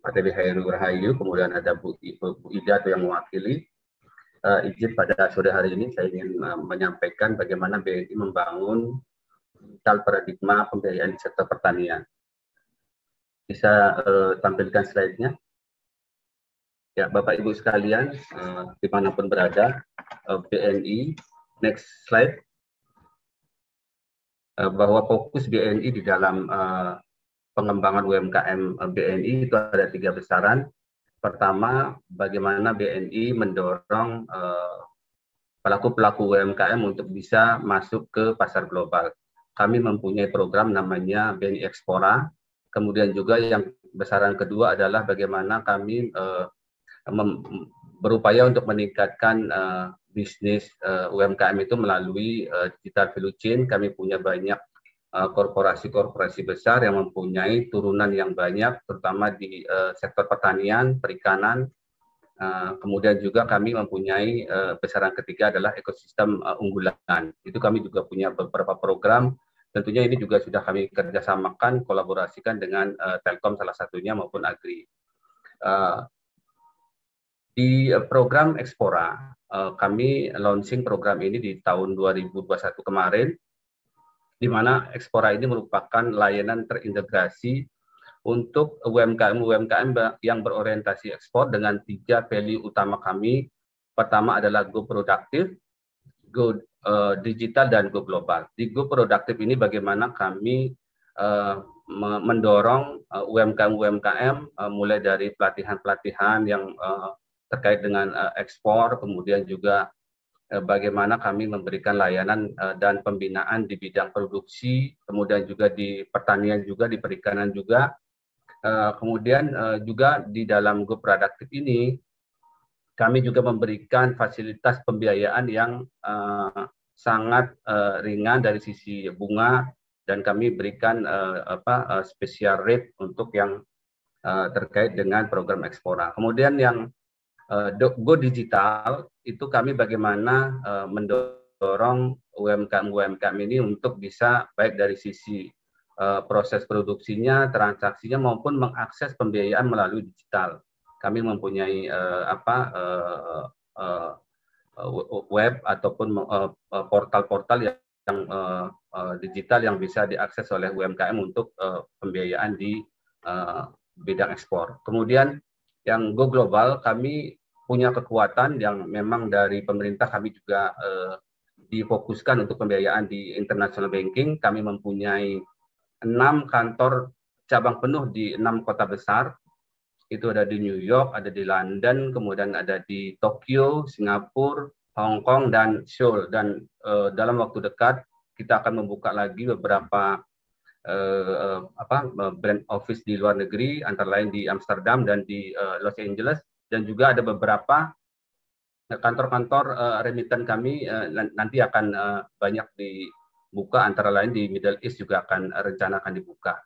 E: Pak TB Hairu Rahayu, kemudian ada Bu, Bu, Bu Ida yang mewakili, uh, izin pada sore hari ini saya ingin uh, menyampaikan bagaimana BNI membangun digital paradigma pembiayaan di sektor pertanian. Bisa uh, tampilkan slide-nya. Ya, Bapak Ibu sekalian, uh, dimanapun berada, uh, BNI, next slide, uh, bahwa fokus BNI di dalam uh, pengembangan UMKM BNI itu ada tiga besaran, pertama bagaimana BNI mendorong eh, pelaku-pelaku UMKM untuk bisa masuk ke pasar global. Kami mempunyai program namanya BNI Expora. Kemudian juga yang besaran kedua adalah bagaimana kami eh, berupaya untuk meningkatkan eh, bisnis UMKM itu melalui digital value chain. Kami punya banyak Eh, korporasi-korporasi besar yang mempunyai turunan yang banyak, terutama di uh, sektor pertanian, perikanan. Uh, kemudian juga kami mempunyai uh, besaran ketiga adalah ekosistem uh, unggulan. Itu kami juga punya beberapa program. Tentunya ini juga sudah kami kerjasamakan, kolaborasikan dengan uh, Telkom salah satunya maupun Agri. Uh, di program Ekspora, kami launching program ini di tahun 2021 kemarin di mana Ekspora ini merupakan layanan terintegrasi untuk UMKM-UMKM yang berorientasi ekspor dengan tiga value utama kami. Pertama adalah go produktif, go uh, digital, dan go global. Di go produktif ini bagaimana kami uh, mendorong UMKM-UMKM eh, uh, mulai dari pelatihan-pelatihan yang uh, terkait dengan uh, ekspor, kemudian juga Eh, bagaimana kami memberikan layanan eh, dan pembinaan di bidang produksi, kemudian juga di pertanian juga, di perikanan juga. Eh, kemudian juga di dalam grup produktif ini, kami juga memberikan fasilitas pembiayaan yang sangat ringan dari sisi bunga dan kami berikan apa special rate untuk yang terkait dengan program ekspor. Kemudian yang go digital itu kami bagaimana uh, mendorong UMKM-UMKM ini untuk bisa baik dari sisi uh, proses produksinya, transaksinya maupun mengakses pembiayaan melalui digital. Kami mempunyai uh, apa uh, uh, web ataupun portal-portal uh, yang, yang uh, uh, digital yang bisa diakses oleh UMKM untuk uh, pembiayaan di uh, bidang ekspor. Kemudian yang go global kami punya kekuatan yang memang dari pemerintah kami juga eh, difokuskan untuk pembiayaan di international banking. Kami mempunyai enam kantor cabang penuh di enam kota besar. Itu ada di New York, ada di London, kemudian ada di Tokyo, Singapura, Hong Kong, dan Seoul. Dan eh, dalam waktu dekat kita akan membuka lagi beberapa eh, eh apa eh, brand office di luar negeri, antara lain di Amsterdam dan di eh, Los Angeles dan juga ada beberapa eh, kantor-kantor uh, eh, remiten kami uh, nanti akan uh, banyak dibuka antara lain di Middle East juga akan uh, rencana akan dibuka.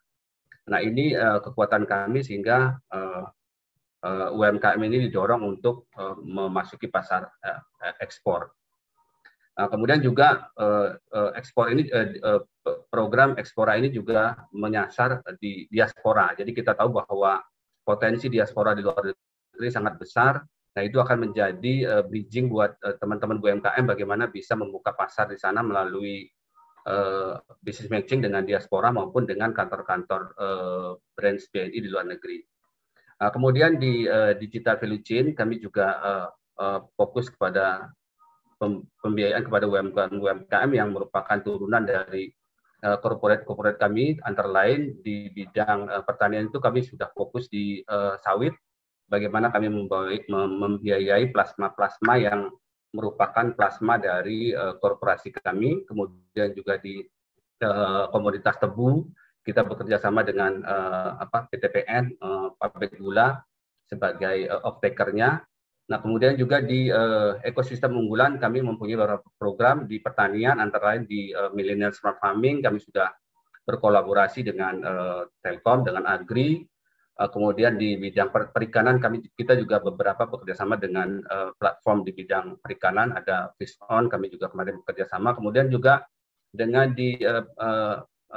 E: Nah ini uh, kekuatan kami sehingga uh, uh, UMKM ini didorong untuk uh, memasuki pasar uh, ekspor. Nah, kemudian juga uh, uh, ekspor ini uh, program ekspora ini juga menyasar di diaspora. Jadi kita tahu bahwa potensi diaspora di luar ini sangat besar. Nah, itu akan menjadi uh, bridging buat eh, teman-teman UMKM bagaimana bisa membuka pasar di sana melalui uh, eh, business matching dengan diaspora maupun dengan kantor-kantor uh, brand BNI di luar negeri. Uh, kemudian di uh, digital value chain kami juga uh, uh, fokus kepada pembiayaan kepada UMKM UMKM yang merupakan turunan dari corporate uh, kami antara lain di bidang uh, pertanian itu kami sudah fokus di uh, sawit bagaimana kami membiayai plasma-plasma yang merupakan plasma dari uh, korporasi kami, kemudian juga di uh, komoditas tebu kita bekerja sama dengan uh, apa PTPN uh, pabrik gula sebagai uh, off Nah, kemudian juga di uh, ekosistem unggulan kami mempunyai beberapa program di pertanian antara lain di uh, Millennial Smart Farming kami sudah berkolaborasi dengan uh, Telkom dengan Agri Eh, kemudian di bidang perikanan kami kita juga beberapa bekerjasama dengan uh, platform di bidang perikanan ada Fish On kami juga kemarin bekerjasama kemudian juga dengan di uh,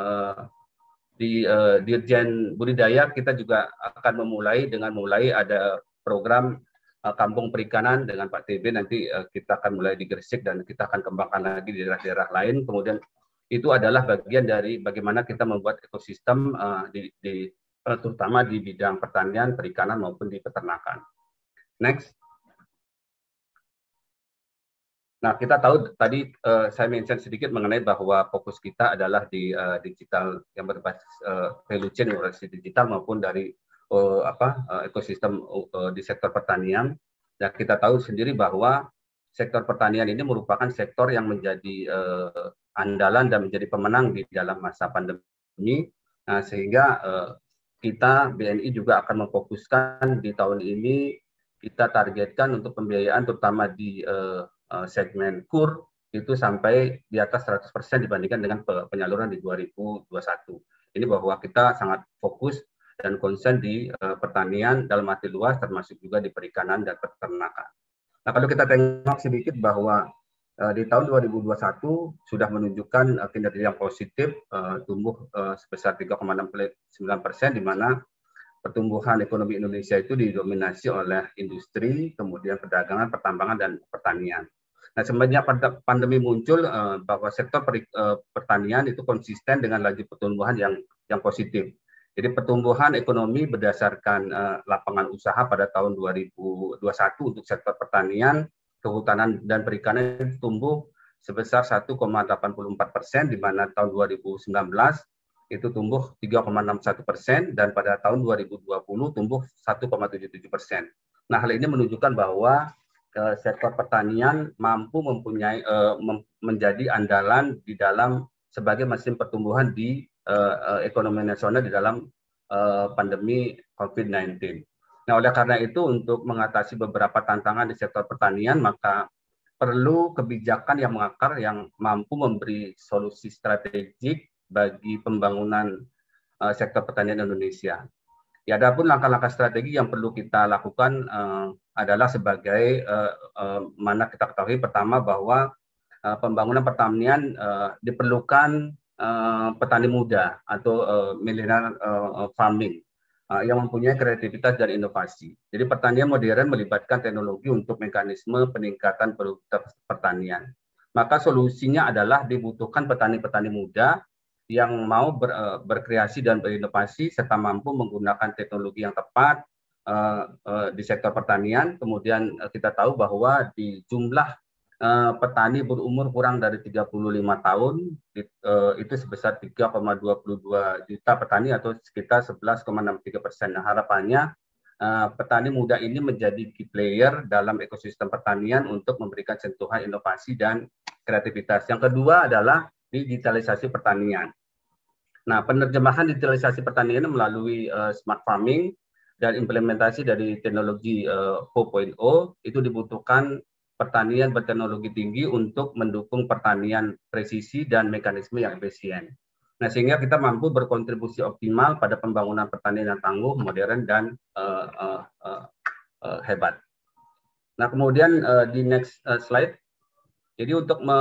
E: uh, di uh, Dirjen Budidaya kita juga akan memulai dengan mulai ada program uh, Kampung Perikanan dengan Pak TB nanti uh, kita akan mulai di Gresik dan kita akan kembangkan lagi di daerah-daerah lain kemudian itu adalah bagian dari bagaimana kita membuat ekosistem uh, di, di Eh, terutama di bidang pertanian, perikanan, maupun di peternakan. Next. Nah, kita tahu tadi uh, saya mention sedikit mengenai bahwa fokus kita adalah di uh, digital yang berbasis uh, value chain digital maupun dari uh, apa uh, ekosistem uh, di sektor pertanian. Nah, kita tahu sendiri bahwa sektor pertanian ini merupakan sektor yang menjadi uh, andalan dan menjadi pemenang di dalam masa pandemi. Nah, sehingga uh, kita BNI juga akan memfokuskan di tahun ini kita targetkan untuk pembiayaan terutama di uh, segmen kur itu sampai di atas 100% dibandingkan dengan penyaluran di 2021. Ini bahwa kita sangat fokus dan konsen di uh, pertanian dalam arti luas termasuk juga di perikanan dan peternakan. Nah, kalau kita tengok sedikit bahwa Eh, di tahun 2021 sudah menunjukkan eh, kinerja yang positif eh, tumbuh sebesar 3,69 persen di mana pertumbuhan ekonomi Indonesia itu didominasi oleh industri, kemudian perdagangan, pertambangan dan pertanian. Nah, semenjak pandemi muncul bahwa sektor pertanian itu konsisten dengan laju pertumbuhan yang yang positif. Jadi pertumbuhan ekonomi berdasarkan lapangan usaha pada tahun 2021 untuk sektor pertanian kehutanan dan perikanan tumbuh sebesar 1,84 persen, di mana tahun 2019 itu tumbuh 3,61 persen, dan pada tahun 2020 tumbuh 1,77 persen. Nah, hal ini menunjukkan bahwa ke eh, sektor pertanian mampu mempunyai eh, mem menjadi andalan di dalam sebagai mesin pertumbuhan di eh, ekonomi nasional di dalam pandemi COVID-19. Nah, oleh karena itu untuk mengatasi beberapa tantangan di sektor pertanian, maka perlu kebijakan yang mengakar yang mampu memberi solusi strategik bagi pembangunan uh, sektor pertanian Indonesia. Ya, adapun langkah-langkah strategi yang perlu kita lakukan uh, adalah sebagai uh, uh, mana kita ketahui pertama bahwa uh, pembangunan pertanian uh, diperlukan uh, petani muda atau uh, milenial uh, farming Eh, yang mempunyai kreativitas dan inovasi. Jadi pertanian modern melibatkan teknologi untuk mekanisme peningkatan produktivitas pertanian. Maka solusinya adalah dibutuhkan petani-petani muda yang mau ber, eh, berkreasi dan berinovasi serta mampu menggunakan teknologi yang tepat uh, uh, di sektor pertanian. Kemudian kita tahu bahwa di jumlah Eh, petani berumur kurang dari 35 tahun eh, itu sebesar 3,22 juta petani atau sekitar 11,63 persen. Nah, harapannya eh, petani muda ini menjadi key player dalam ekosistem pertanian untuk memberikan sentuhan inovasi dan kreativitas. Yang kedua adalah digitalisasi pertanian. Nah, penerjemahan digitalisasi pertanian melalui smart farming dan implementasi dari teknologi uh, 4.0 itu dibutuhkan pertanian berteknologi tinggi untuk mendukung pertanian presisi dan mekanisme yang efisien. Nah, sehingga kita mampu berkontribusi optimal pada pembangunan pertanian yang tangguh, modern, dan uh, uh, uh, uh, hebat. Nah, kemudian uh, di next uh, slide. Jadi untuk me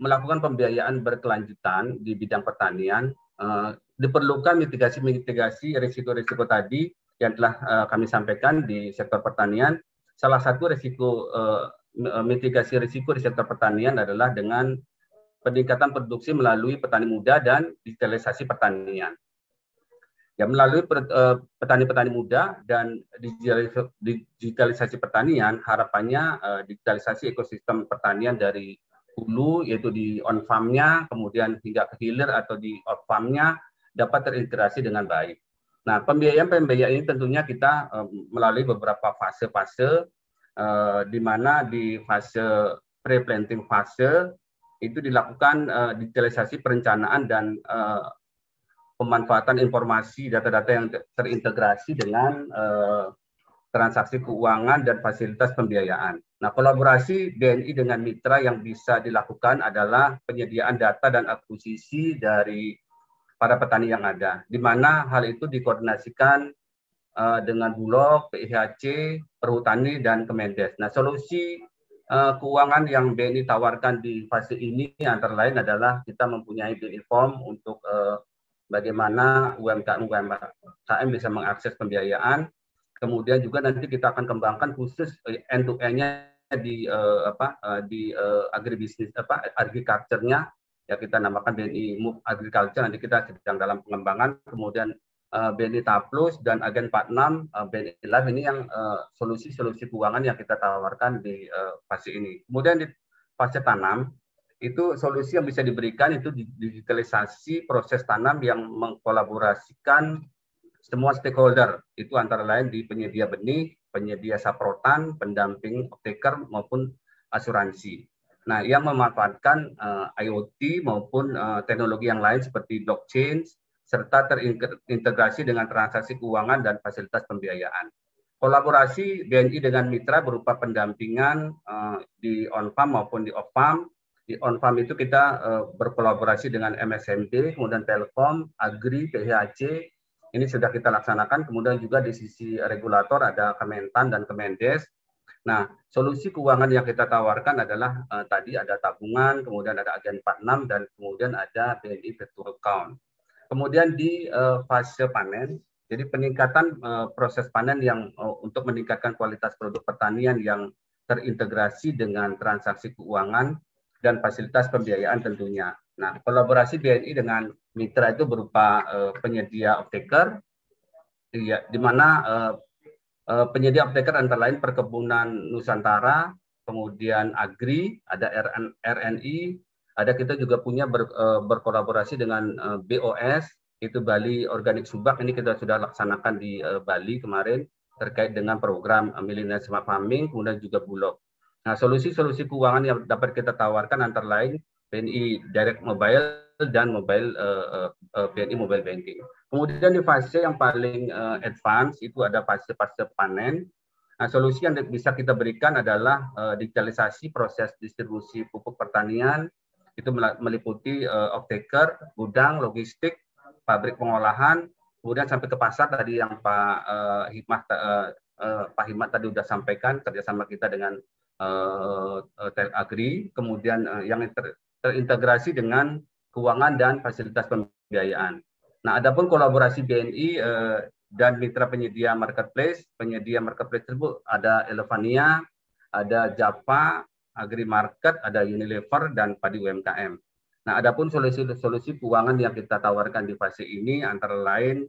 E: melakukan pembiayaan berkelanjutan di bidang pertanian, uh, diperlukan mitigasi-mitigasi risiko-risiko tadi yang telah uh, kami sampaikan di sektor pertanian. Salah satu risiko uh, Eh, mitigasi risiko di sektor pertanian adalah dengan peningkatan produksi melalui petani muda dan digitalisasi pertanian. Ya, melalui eh, petani-petani muda dan digitalisasi pertanian, harapannya eh, digitalisasi ekosistem pertanian dari hulu, yaitu di on-farmnya, kemudian hingga ke hilir atau di off-farmnya, dapat terintegrasi dengan baik. Nah, pembiayaan-pembiayaan ini tentunya kita melalui beberapa fase-fase Eh, di mana di fase pre-planting fase itu dilakukan uh, digitalisasi perencanaan dan uh, pemanfaatan informasi data-data yang terintegrasi dengan uh, transaksi keuangan dan fasilitas pembiayaan. Nah, kolaborasi BNI dengan mitra yang bisa dilakukan adalah penyediaan data dan akuisisi dari para petani yang ada, di mana hal itu dikoordinasikan Eh, dengan Bulog, PIHC, Perhutani, dan Kemendes. Nah, solusi uh, keuangan yang BNI tawarkan di fase ini antara lain adalah kita mempunyai BNI Form untuk uh, bagaimana umkm bisa mengakses pembiayaan. Kemudian juga nanti kita akan kembangkan khusus end-to-end-nya di uh, apa uh, di uh, agribisnis apa agriculture-nya ya kita namakan BNI Move Agriculture nanti kita sedang dalam pengembangan kemudian uh, eh, BNI Taplus dan Agen 46 uh, BNI Live ini yang eh, solusi-solusi uh, keuangan yang kita tawarkan di uh, fase ini. Kemudian di fase tanam itu solusi yang bisa diberikan itu digitalisasi proses tanam yang mengkolaborasikan semua stakeholder itu antara lain di penyedia benih, penyedia saprotan, pendamping optiker maupun asuransi. Nah, yang memanfaatkan uh, IoT maupun uh, teknologi yang lain seperti blockchain, serta terintegrasi dengan transaksi keuangan dan fasilitas pembiayaan. Kolaborasi BNI dengan mitra berupa pendampingan uh, di on-farm maupun di off-farm. Di on-farm itu kita uh, berkolaborasi dengan MSMD, kemudian Telkom, Agri, PHC. Ini sudah kita laksanakan. Kemudian juga di sisi regulator ada Kementan dan Kemendes. Nah, solusi keuangan yang kita tawarkan adalah uh, tadi ada tabungan, kemudian ada agen 46 dan kemudian ada BNI virtual account. Kemudian di uh, fase panen, jadi peningkatan uh, proses panen yang uh, untuk meningkatkan kualitas produk pertanian yang terintegrasi dengan transaksi keuangan dan fasilitas pembiayaan tentunya. Nah, kolaborasi BNI dengan mitra itu berupa uh, penyedia optiker, ya, di mana uh, uh, penyedia optiker antara lain perkebunan Nusantara, kemudian Agri, ada RNI, ada kita juga punya ber, eh, berkolaborasi dengan eh, BOS itu Bali Organik Subak ini kita sudah laksanakan di eh, Bali kemarin terkait dengan program uh, Millennial Smart Farming kemudian juga Bulog. Nah, solusi-solusi keuangan yang dapat kita tawarkan antara lain BNI Direct Mobile dan mobile uh, uh, BNI Mobile Banking. Kemudian di fase yang paling uh, advance itu ada fase-fase panen. Nah, solusi yang bisa kita berikan adalah uh, digitalisasi proses distribusi pupuk pertanian, itu meliputi uh, eh, optaker, gudang, logistik, pabrik pengolahan, kemudian sampai ke pasar tadi yang Pak uh, eh, Hikmah eh, uh, uh, Pak Hikmah tadi sudah sampaikan kerjasama kita dengan uh, Tel Agri, kemudian uh, yang ter terintegrasi dengan keuangan dan fasilitas pembiayaan. Nah, adapun kolaborasi BNI uh, dan mitra penyedia marketplace, penyedia marketplace tersebut ada Elevania, ada Japa, agri-market, ada Unilever, dan padi UMKM. Nah, adapun solusi-solusi keuangan yang kita tawarkan di fase ini antara lain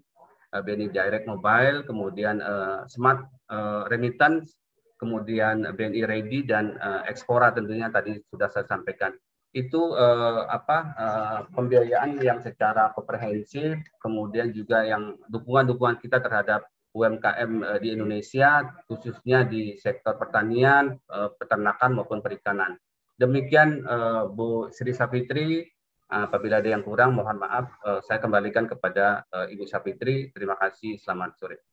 E: uh, eh, BNI Direct Mobile, kemudian uh, Smart uh, Remittance, kemudian BNI Ready dan uh, Expora tentunya tadi sudah saya sampaikan. Itu uh, apa uh, pembiayaan yang secara komprehensif, kemudian juga yang dukungan-dukungan kita terhadap UMKM eh, di Indonesia, khususnya di sektor pertanian, eh, peternakan, maupun perikanan. Demikian eh, Bu Sri Sapitri, apabila ada yang kurang mohon maaf, saya kembalikan kepada Ibu Sapitri. Terima kasih, selamat sore.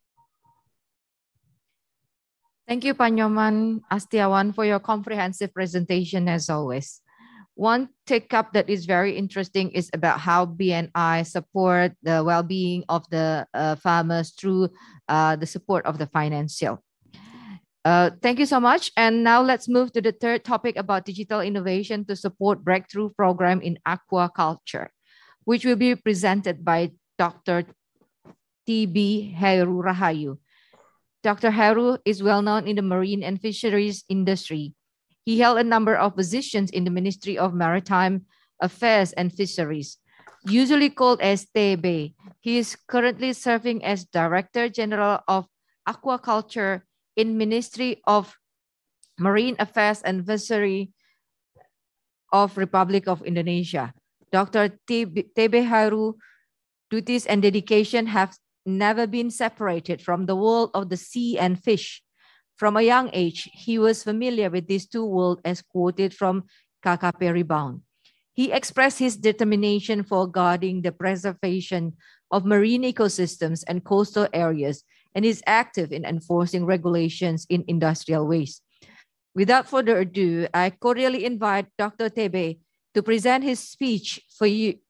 C: Thank you, Panyoman Astiawan, for your comprehensive presentation as always. One take up that is very interesting is about how BNI support the well-being of the uh, farmers through uh, the support of the financial. Uh, thank you so much. And now let's move to the third topic about digital innovation to support breakthrough program in aquaculture, which will be presented by Dr. TB Heru Rahayu. Dr. Heru is well known in the marine and fisheries industry. He held a number of positions in the Ministry of Maritime Affairs and Fisheries, usually called as TB. He is currently serving as Director General of Aquaculture in Ministry of Marine Affairs and Fishery of Republic of Indonesia. Dr. Tebe Haru duties and dedication have never been separated from the world of the sea and fish. From a young age, he was familiar with these two worlds as quoted from Kaka Peribon. He expressed his determination for guarding the preservation of marine ecosystems and coastal areas and is active in enforcing regulations in industrial waste. Without further ado, I cordially invite Dr. Tebe to present his speech for you.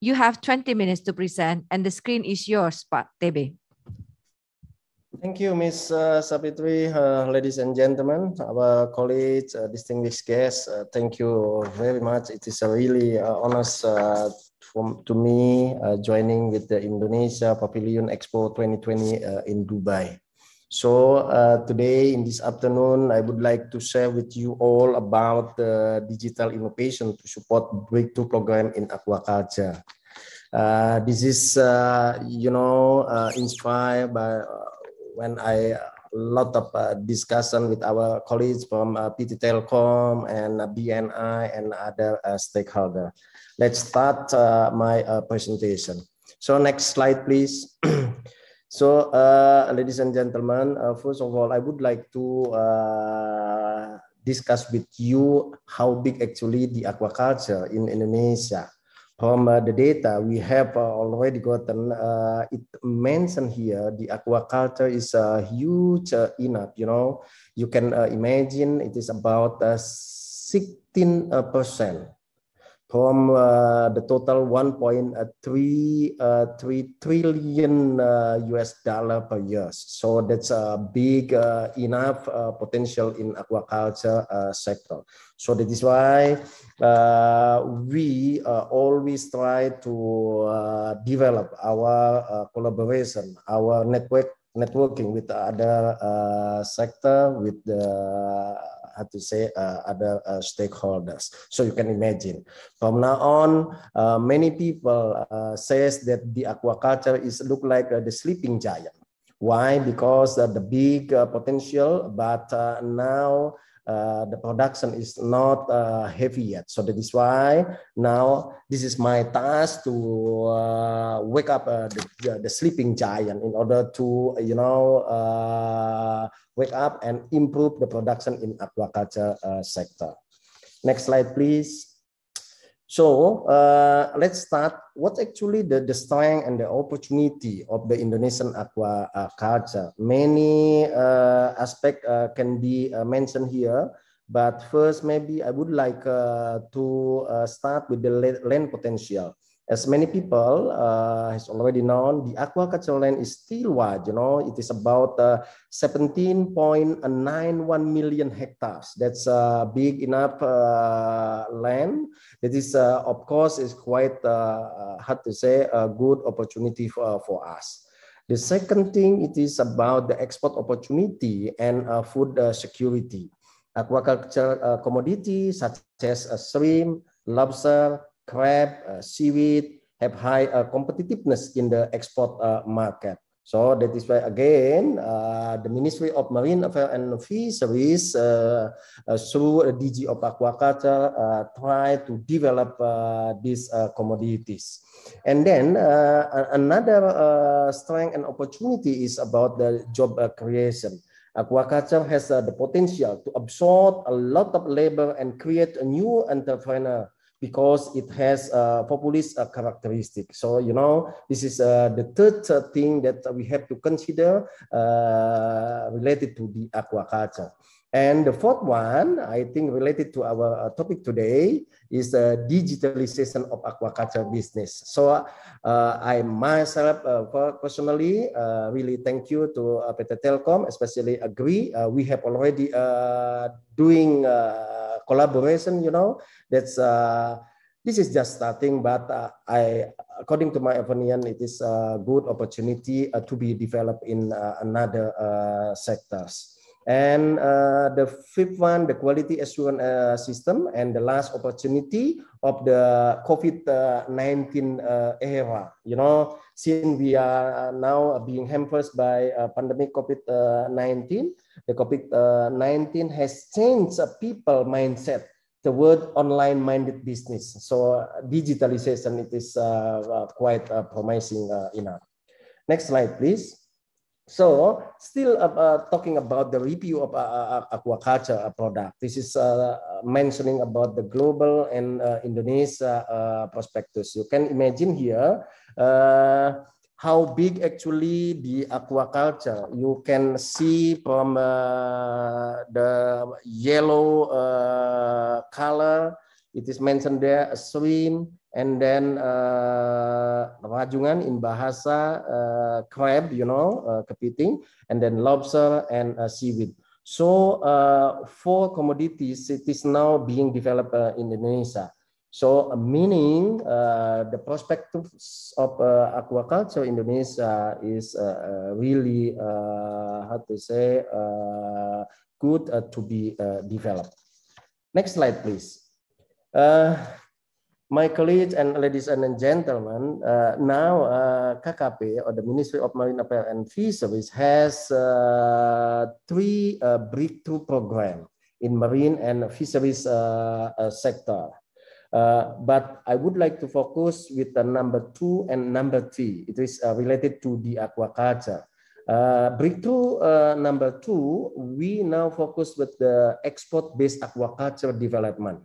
C: You have 20 minutes to present and the screen is yours, Tebe.
F: Thank you, Ms. Uh, Sapitri. Uh, ladies and gentlemen, our colleagues, uh, distinguished guests, uh, thank you very much. It is a really uh, honor uh, to me joining with the Indonesia Pavilion Expo 2020 in Dubai. So today in this afternoon, I would like to share with you all about the digital innovation to support breakthrough program in aquaculture. this is, you know, inspired by when I uh, lot of uh, discussion with our colleagues from uh, PT Telkom and uh, BNI and other uh, stakeholder. Let's start uh, my uh, presentation. So next slide, please. <clears throat> so ladies and gentlemen, first of all, I would like to discuss with you how big actually the aquaculture in Indonesia from uh, the data we have uh, already gotten, uh, it mentioned here the aquaculture is a huge uh, enough. You know, you can uh, imagine it is about uh, 16 percent from uh, the total 1.3 uh, trillion US uh, dollar per year. So that's a big enough potential in aquaculture sector. So that is why we always try to develop our collaboration, our network networking with other sector, with the how to say, uh, other uh, stakeholders. So you can imagine. From now on, uh, many people says that the aquaculture is look like the sleeping giant. Why? Because uh, the big uh, potential, but uh, now uh, the production is not uh, heavy yet. So that is why now this is my task to uh, wake up uh, the, the, sleeping giant in order to you know uh, wake up and improve the production in aquaculture uh, sector. Next slide, please. So uh, let's start. What actually the, the strength and the opportunity of the Indonesian aqua uh, culture? Many uh, uh, can be uh, mentioned here, but first maybe I would like uh, to uh, start with the land potential as many people uh, has already known, the aquaculture land is still wide. You know, it is about uh, 17.91 million hectares. That's uh, big enough uh, land. That is, uh, of course, is quite uh, uh, hard to say a good opportunity for, for us. The second thing, it is about the export opportunity and food security. Aquaculture commodities such as shrimp, lobster, crab, uh, seaweed have high uh, competitiveness in the export uh, market. So that is why again, uh, the Ministry of Marine Affairs and Fisheries uh, uh, through the DG of Aquaculture try to develop these commodities. And then another strength and opportunity is about the job creation. Aquaculture has the potential to absorb a lot of labor and create a new entrepreneur because it has a populist uh, characteristic. So, you know, this is uh, the third thing that we have to consider uh, related to the aquaculture. And the fourth one, I think related to our topic today, is uh, digitalization of aquaculture business. So uh, I myself uh, personally uh, really thank you to uh, PT Telkom, especially Agri. we have already doing collaboration, you know, that's uh, this is just starting, but uh, I, according to my opinion, it is a good opportunity uh, to be developed in uh, another uh, sectors. And uh, the fifth one, the quality assurance uh, system, and the last opportunity of the COVID-19 uh, era. You know, since we are now being hampered by uh, pandemic COVID-19, the COVID-19 has changed people mindset toward online-minded business. So digitalization, it is uh, uh, quite promising enough. Next slide, please. So still uh, uh, talking about the review of uh, uh, aquaculture product. This is mentioning about the global and Indonesia prospectus. You can imagine here how big actually the aquaculture. You can see from the yellow color, it is mentioned there a swim, and then uh, rajungan in bahasa uh, crab, you know, uh, kepiting, and then lobster and uh, seaweed. So uh, four commodities it is now being developed uh, in Indonesia. So uh, meaning uh, the prospects of aquaculture Indonesia is really how to say good to be developed. Next slide, please my colleagues and ladies and gentlemen, uh, now uh, KKP or the Ministry of Marine Affairs and Fisheries has uh, three uh, breakthrough program in marine and fisheries uh, uh, sector. but I would like to focus with the number two and number three. It is related to the aquaculture. breakthrough number two, we now focus with the export-based aquaculture development.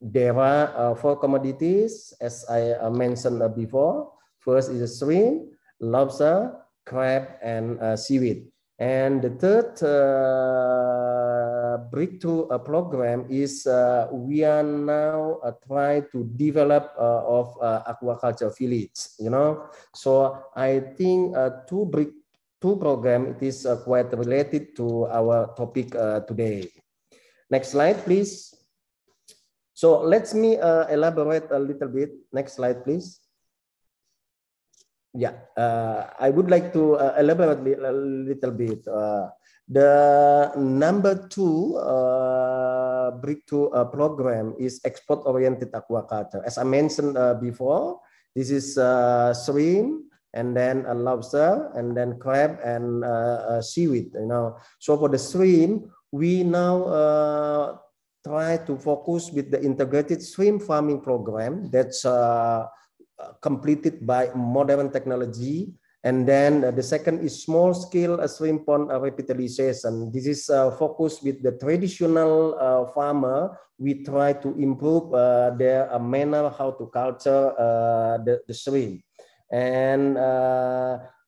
F: There uh, are four commodities, as I uh, mentioned uh, before. First is shrimp, lobster, crab, and seaweed. And the third uh, breakthrough uh, program is uh, we are now trying to develop of aquaculture village, you know. So I think two brick two program it is quite related to our topic today. Next slide, please. So let me uh, elaborate a little bit. Next slide, please. Yeah, uh, I would like to uh, elaborate a little bit. Uh, the number two uh, brick two uh, program is export-oriented aquaculture. As I mentioned uh, before, this is shrimp, and then a lobster, and then crab and seaweed. You know, so for the shrimp, we now try to focus with the integrated swim farming program that's uh, completed by modern technology. And then uh, the second is small scale uh, swim pond uh, revitalization. This is uh, focused with the traditional uh, farmer. We try to improve their manner how to culture the, the, swim. And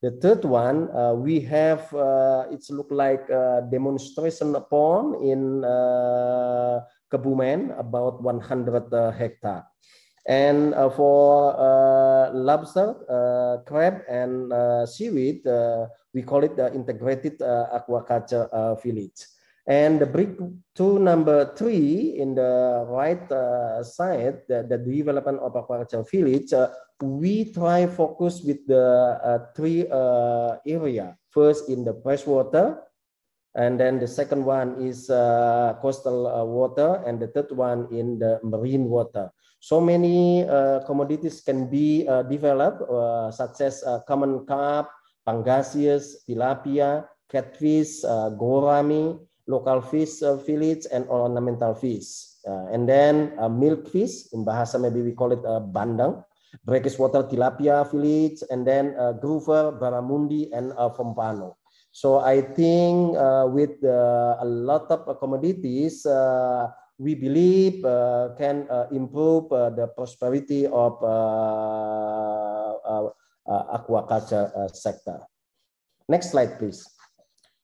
F: the third one, uh, we have, uh, it's look like a demonstration upon in uh, Kebumen, about 100 uh, hectare. And uh, for uh, lobster, uh, crab, and uh, seaweed, uh, we call it the integrated uh, aquaculture village. And the breakthrough number three in the right side, the, the development of aquaculture village, we try focus with the uh, three uh, area. First in the fresh water, and then the second one is uh, coastal uh, water, and the third one in the marine water. So many uh, commodities can be uh, developed, uh, such as common carp, pangasius, tilapia, catfish, gourami, local fish fillets, and ornamental fish. and then uh, milk fish, in Bahasa maybe we call it uh, bandang Breakwater Tilapia Village, and then uh, Groover, Baramundi, and uh, Fompano. So I think uh, with uh, a lot of commodities, we believe can improve the prosperity of aquaculture sector. Next slide, please.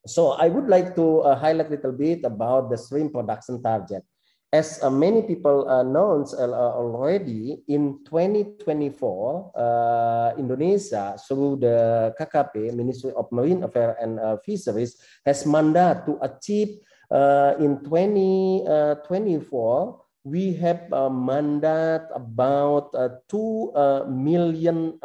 F: So I would like to uh, highlight a little bit about the stream production target as uh, many people announced uh, uh, already, in 2024, uh, Indonesia through the KKP, Ministry of Marine Affairs and uh, Fisheries, has mandate to achieve in 2024, we have a mandate about 2 million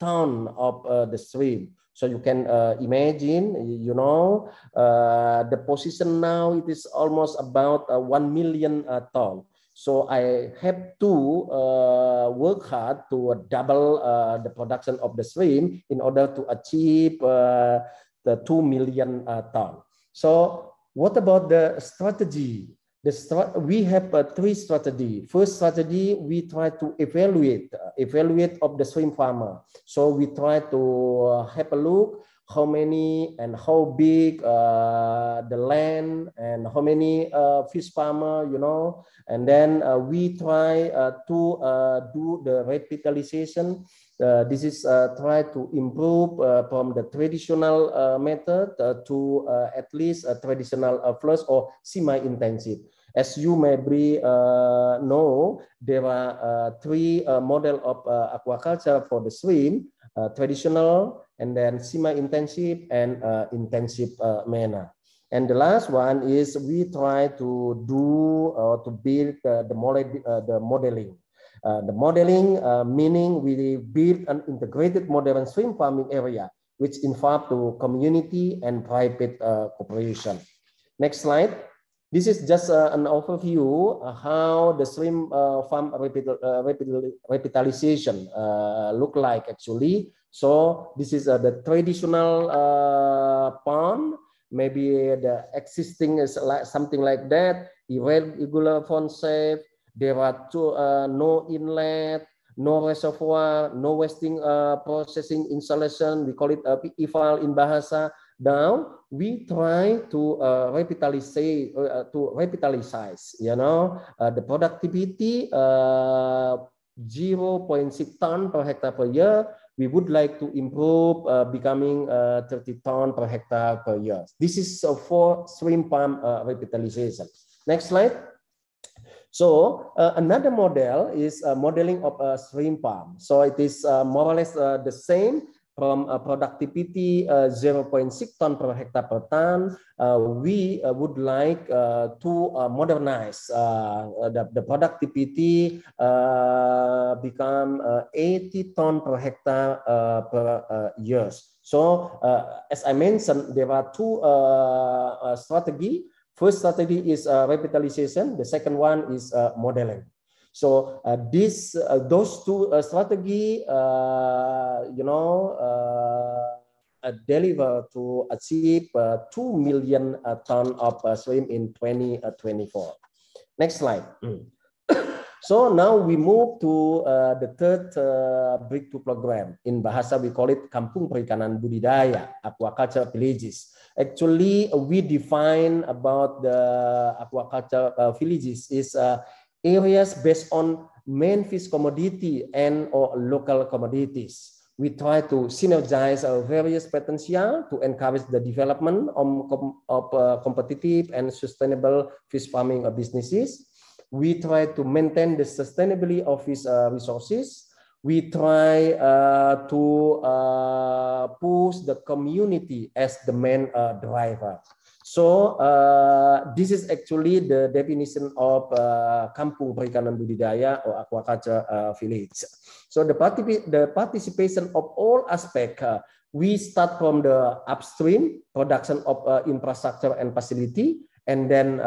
F: ton of the shrimp. So you can uh, imagine, you know, uh, the position now it is almost about uh, 1 million uh, ton. So I have to uh, work hard to double uh, the production of the shrimp in order to achieve the 2 million ton. So what about the strategy the we have uh, three strategy. First strategy, we try to evaluate, uh, evaluate of the swim farmer. So we try to uh, have a look how many and how big uh, the land and how many uh, fish farmer, you know. And then uh, we try uh, to uh, do the revitalization. Uh, this is try to improve from the traditional method to at least a traditional plus or semi-intensive. As you may be, know, there are three model of aquaculture for the swim uh, traditional, and then semi intensive and uh, intensive uh, manner. And the last one is we try to do or uh, to build uh, the, model, uh, the modeling. the modeling meaning we build an integrated modern stream farming area, which involve to community and private cooperation. Next slide. This is just uh, an overview uh, how the slim uh, farm revitalization uh, uh, look like actually. So this is uh, the traditional uh, pond, maybe the existing is like something like that, irregular font shape, there are two, uh, no inlet, no reservoir, no wasting uh, processing installation, we call it uh, e in Bahasa. down we try to uh, revitalize uh, to revitalize you know uh, the productivity uh, 0.6 ton per hectare per year we would like to improve uh, becoming uh, 30 ton per hectare per year this is for stream farm revitalization next slide so uh, another model is uh, modeling of a stream farm. So it is uh, more or less the same from uh, productivity uh, 0.6 ton per hectare per ton, uh, we uh, would like uh, to modernize the, the, productivity become 80 ton per hectare per years. So as I mentioned, there are two strategy. First strategy is revitalization. The second one is modeling. So uh, this, uh, those two uh, strategy, you know, uh, deliver to achieve uh, 2 million uh, ton of uh, shrimp in 2024. Next slide. Mm. <coughs> so now we move to the third breakthrough program. In Bahasa, we call it Kampung Perikanan Budidaya, Aquaculture Villages. Actually, we define about the aquaculture villages is areas based on main fish commodity and or local commodities. We try to synergize our various potential to encourage the development of, of uh, competitive and sustainable fish farming businesses. We try to maintain the sustainability of fish uh, resources we try uh, to uh, push the community as the main uh, driver. So uh, this is actually the definition of uh, Kampung Perikanan Budidaya or Aquaculture uh, Village. So the, particip the participation of all aspects, we start from the upstream production of infrastructure and facility, and then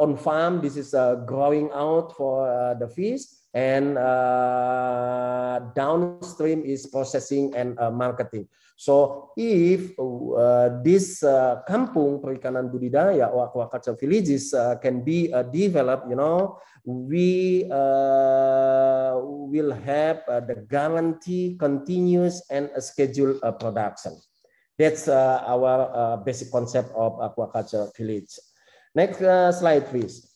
F: on farm, this is growing out for the fish, and uh, downstream is processing and uh, marketing. So if uh, this uh, kampung perikanan budidaya or aquaculture villages uh, can be uh, developed, you know, we uh, will have uh, the guarantee continuous and a uh, scheduled uh, production. That's uh, our uh, basic concept of aquaculture village. Next uh, slide, please.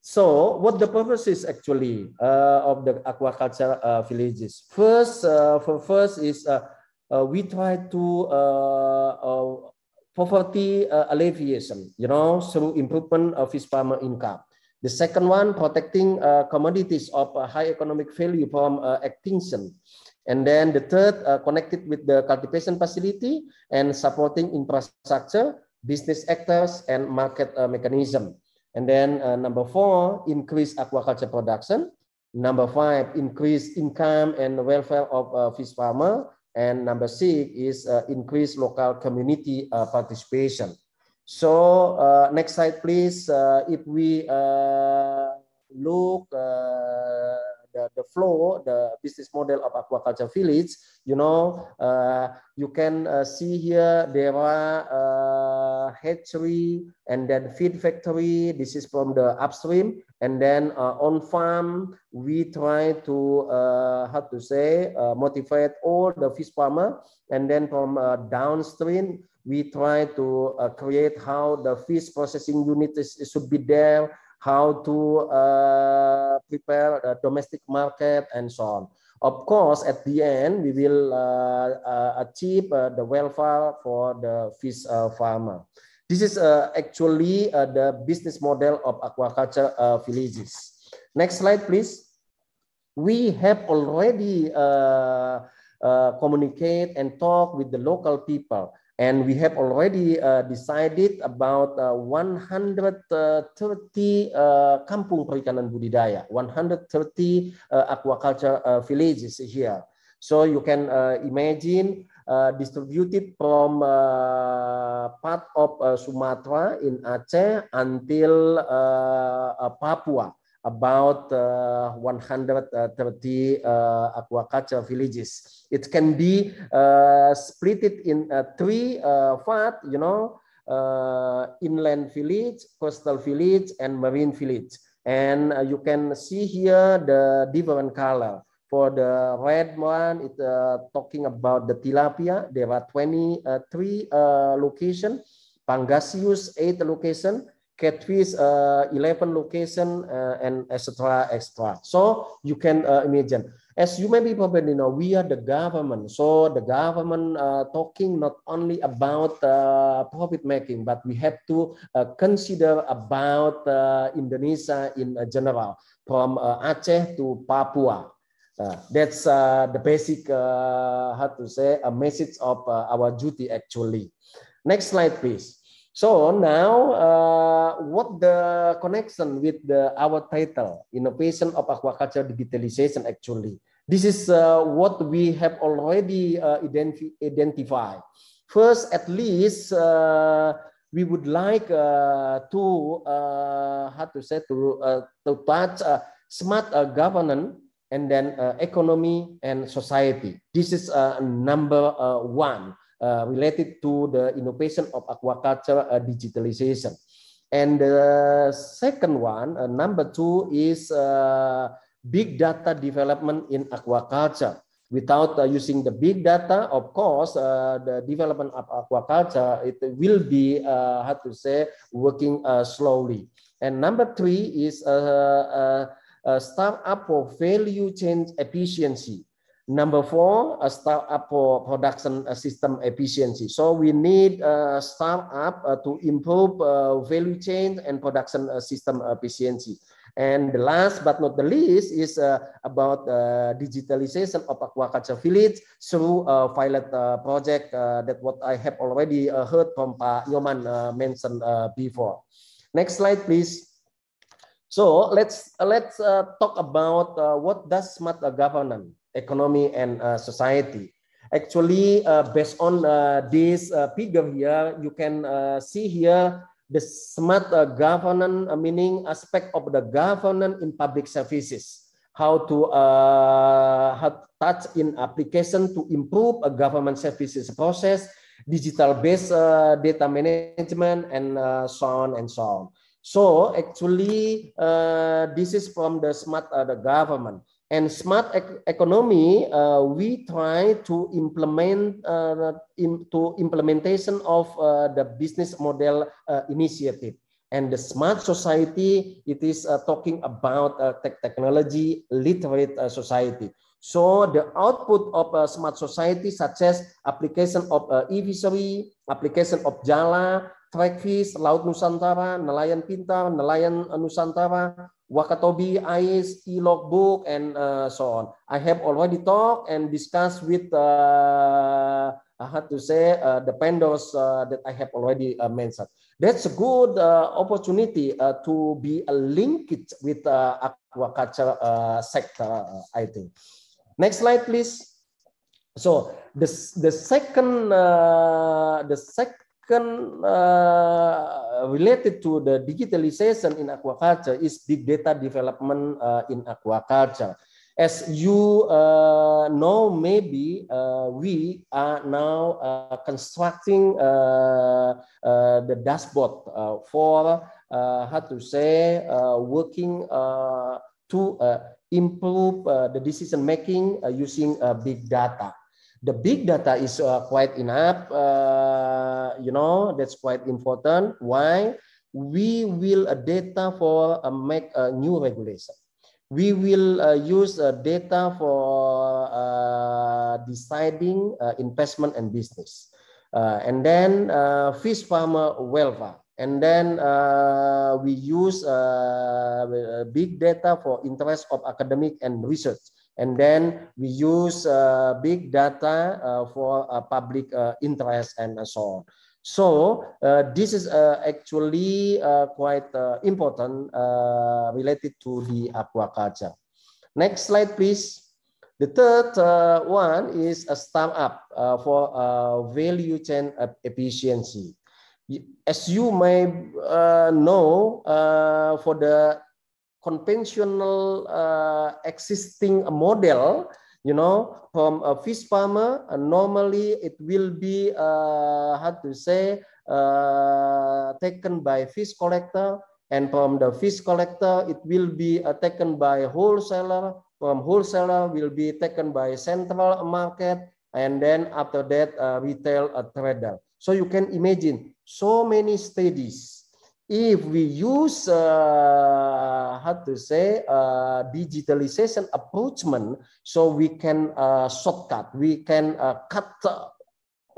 F: So what the purpose is actually uh, of the aquaculture uh, villages? First, uh, for first is uh, uh, we try to uh, poverty alleviation, you know, through improvement of fish farmer income. The second one, protecting commodities of high economic value from extinction. And then the third, connected with the cultivation facility and supporting infrastructure, business actors, and market mechanism. And then uh, number four, increase aquaculture production. Number five, increase income and welfare of uh, fish farmer. And number six is uh, increase local community uh, participation. So uh, next slide, please. Uh, if we uh, look the, the flow, the business model of aquaculture village, you know, uh, you can uh, see here there are uh, hatchery and then feed factory. This is from the upstream. And then uh, on farm, we try to, uh, how to say, uh, motivate all the fish farmer. And then from downstream, we try to create how the fish processing unit is, should be there how to uh, prepare the domestic market and so on. Of course, at the end, we will uh, uh achieve uh, the welfare for the fish uh, farmer. This is actually the business model of aquaculture villages. Next slide, please. We have already uh, communicate and talk with the local people. and we have already uh, decided about uh, 130 uh, kampung perikanan budidaya, 130 uh, aquaculture uh, villages here. So you can uh, imagine uh, distributed from uh, part of uh, Sumatra in Aceh until uh, uh, Papua about uh, 130 uh, aquaculture villages. It can be uh, split in uh, three uh, part, you know, uh, inland village, coastal village, and marine village. And uh, you can see here the different color. For the red one, it's uh, talking about the tilapia. There are 23 uh, location, Pangasius eight location, catfish, uh, 11 location, uh, and etc. etc. So you can uh, imagine. As you maybe probably know, we are the government. So the government uh, talking not only about uh, profit making, but we have to uh, consider about uh, Indonesia in uh, general, from uh, Aceh to Papua. Uh, that's uh, the basic, uh, how to say, a message of uh, our duty actually. Next slide, please. So now, uh, what the connection with the our title, innovation of aquaculture digitalization? Actually, this is uh, what we have already uh, identified. First, at least uh, we would like uh, to uh, how to say to to touch smart governance and then economy and society. This is number one uh, related to the innovation of aquaculture uh, digitalization. And the second one, uh, number two, is uh, big data development in aquaculture. Without uh, using the big data, of course, uh, the development of aquaculture it will be, how to say, working slowly. And number three is uh, start up for value chain efficiency Number four, a startup for production uh, system efficiency. So we need a uh, startup uh, to improve value chain and production system efficiency. And the last but not the least is about digitalization of aquaculture village through a pilot project that what I have already heard from Pak Nyoman mentioned before. Next slide, please. So let's let's talk about what does smart governance economy and uh, society. Actually, uh, based on uh, this uh, figure here, you can uh, see here the smart uh, governance, meaning aspect of the governance in public services, how to touch in application to improve a government services process, digital-based data management, and so on and so on. So actually, uh, this is from the smart uh, the government. and smart economy, uh, we try to implement uh, to implementation of uh, the business model uh, initiative. And the smart society, it is uh, talking about uh, tech technology literate society. So the output of a smart society, such as application of uh, e visory application of Jala, track laut Nusantara, nelayan pintar, nelayan Nusantara, Wakatobi ICE e-logbook and uh, so on. I have already talked and discussed with uh, had to say uh, the vendors uh, that I have already uh, mentioned. That's a good uh, opportunity uh, to be a linkage with aquaculture sector, I think. Next slide, please. So the the second the sec Kan uh, related to the digitalization in aquaculture is big data development uh, in aquaculture. As you uh, know, maybe uh, we are now uh, constructing uh, the dashboard for how to say working to improve the decision making using big data. the big data is uh, quite enough. Uh, you know, that's quite important. Why? We will uh, data for uh, make a uh, new regulation. We will uh, use uh, data for uh, deciding investment and business. and then fish farmer welfare. And then we use big data for interest of academic and research and then we use uh, big data uh, for uh, public interest and so on. So uh, this is uh, actually uh, quite important related to the aquaculture. Next slide, please. The third one is a startup up for value chain efficiency. As you may know, for the conventional uh, existing model you know from a fish farmer uh, normally it will be uh, how to say uh, taken by fish collector and from the fish collector it will be uh, taken by wholesaler from wholesaler will be taken by central market and then after that uh, retail uh, trader so you can imagine so many studies if we use uh, how to say uh, digitalization approachment so we can uh, shortcut we can uh, cut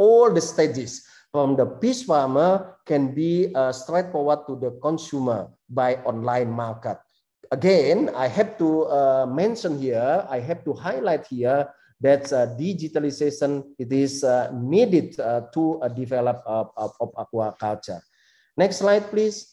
F: all the stages from the fish farmer can be uh, straightforward to the consumer by online market again i have to uh, mention here i have to highlight here that uh, digitalization it is uh, needed uh, to uh, develop uh, of, of aquaculture Next slide, please.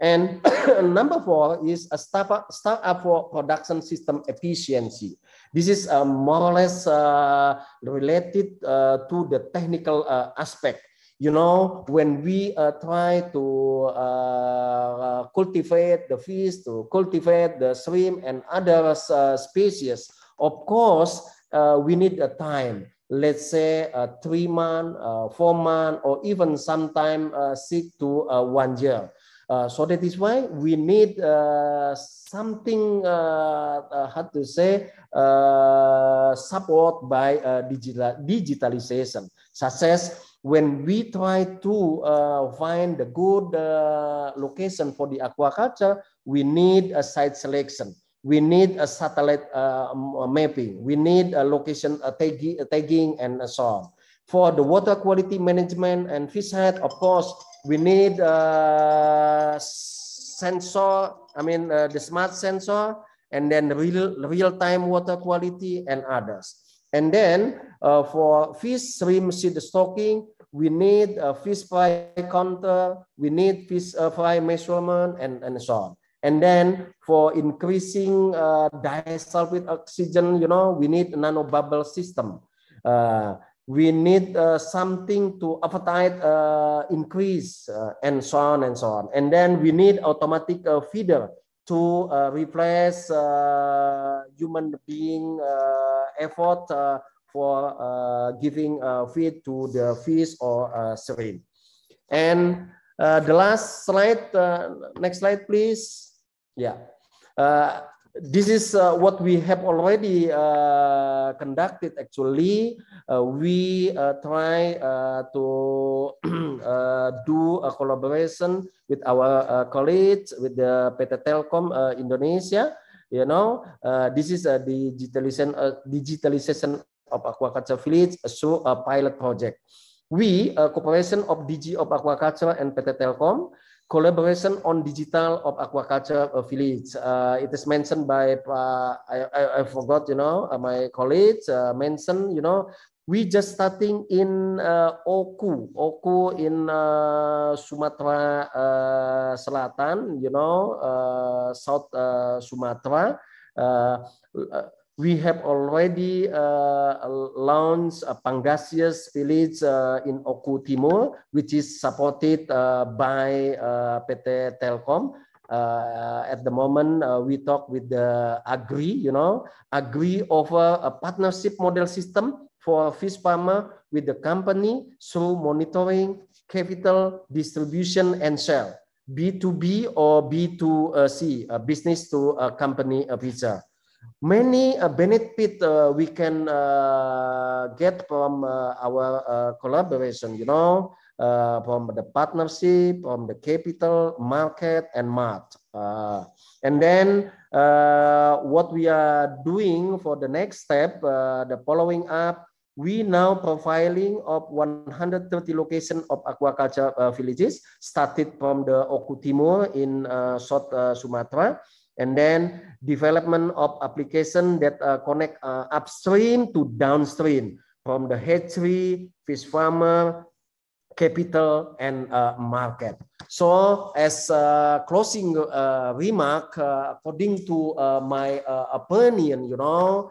F: And <coughs> number four is a startup, startup for production system efficiency. This is uh, more or less uh, related uh, to the technical uh, aspect. You know, when we uh, try to uh, cultivate the fish, to cultivate the shrimp and other species, of course, we need a time let's say uh, three month, uh, four month, or even sometime uh, six to uh, one year. Uh, so that is why we need uh, something, how to say, support by digital digitalization, such as when we try to uh, find the good uh, location for the aquaculture, we need a site selection we need a satellite uh, uh, mapping, we need a location uh, tagging, uh, tagging and so on. For the water quality management and fish health, of course, we need a sensor, I mean uh, the smart sensor, and then real real-time water quality and others. And then uh, for fish stream seed stocking, we need a fish fry counter, we need fish fry measurement, and, and so on. And then for increasing uh, with oxygen, you know, we need nanobubble system. Uh, we need uh, something to appetite uh, increase uh, and so on and so on. And then we need automatic uh, feeder to replace human being effort for giving feed to the fish or uh, And the last slide, next slide, please. Yeah. Ya. Uh, this is uh, what we have already uh, conducted actually uh, we try to <clears throat> do a collaboration with our colleagues with the PT Telkom Indonesia you know this is a digitalization digitalization of aquaculture village so a pilot project we a cooperation of DG of aquaculture and PT Telkom collaboration on digital of aquaculture village. Uh, it is mentioned by uh, I, I, forgot, you know, uh, my colleague uh, mentioned, you know, we just starting in uh, Oku, Oku in uh, Sumatera Selatan, you know, uh, South uh, Sumatera. we have already uh, launched a Pangasius village uh, in Oku Timur, which is supported uh, by uh, PT Telkom. Uh, uh, at the moment, we talk with the Agri, you know, Agri offer a partnership model system for fish farmer with the company through monitoring, capital, distribution, and sale, B2B or B2C, business to a company a pizza many uh, benefit uh, we can uh, get from uh, our uh, collaboration you know uh, from the partnership from the capital market and mart and then what we are doing for the next step the following up we now profiling of 130 location of aquaculture villages started from the Oku Timur in South Sumatra and then development of application that uh, connect uh, upstream to downstream from the hatchery, fish farmer, capital, and uh, market. So as a closing uh, remark, uh, according to uh, my opinion, you know,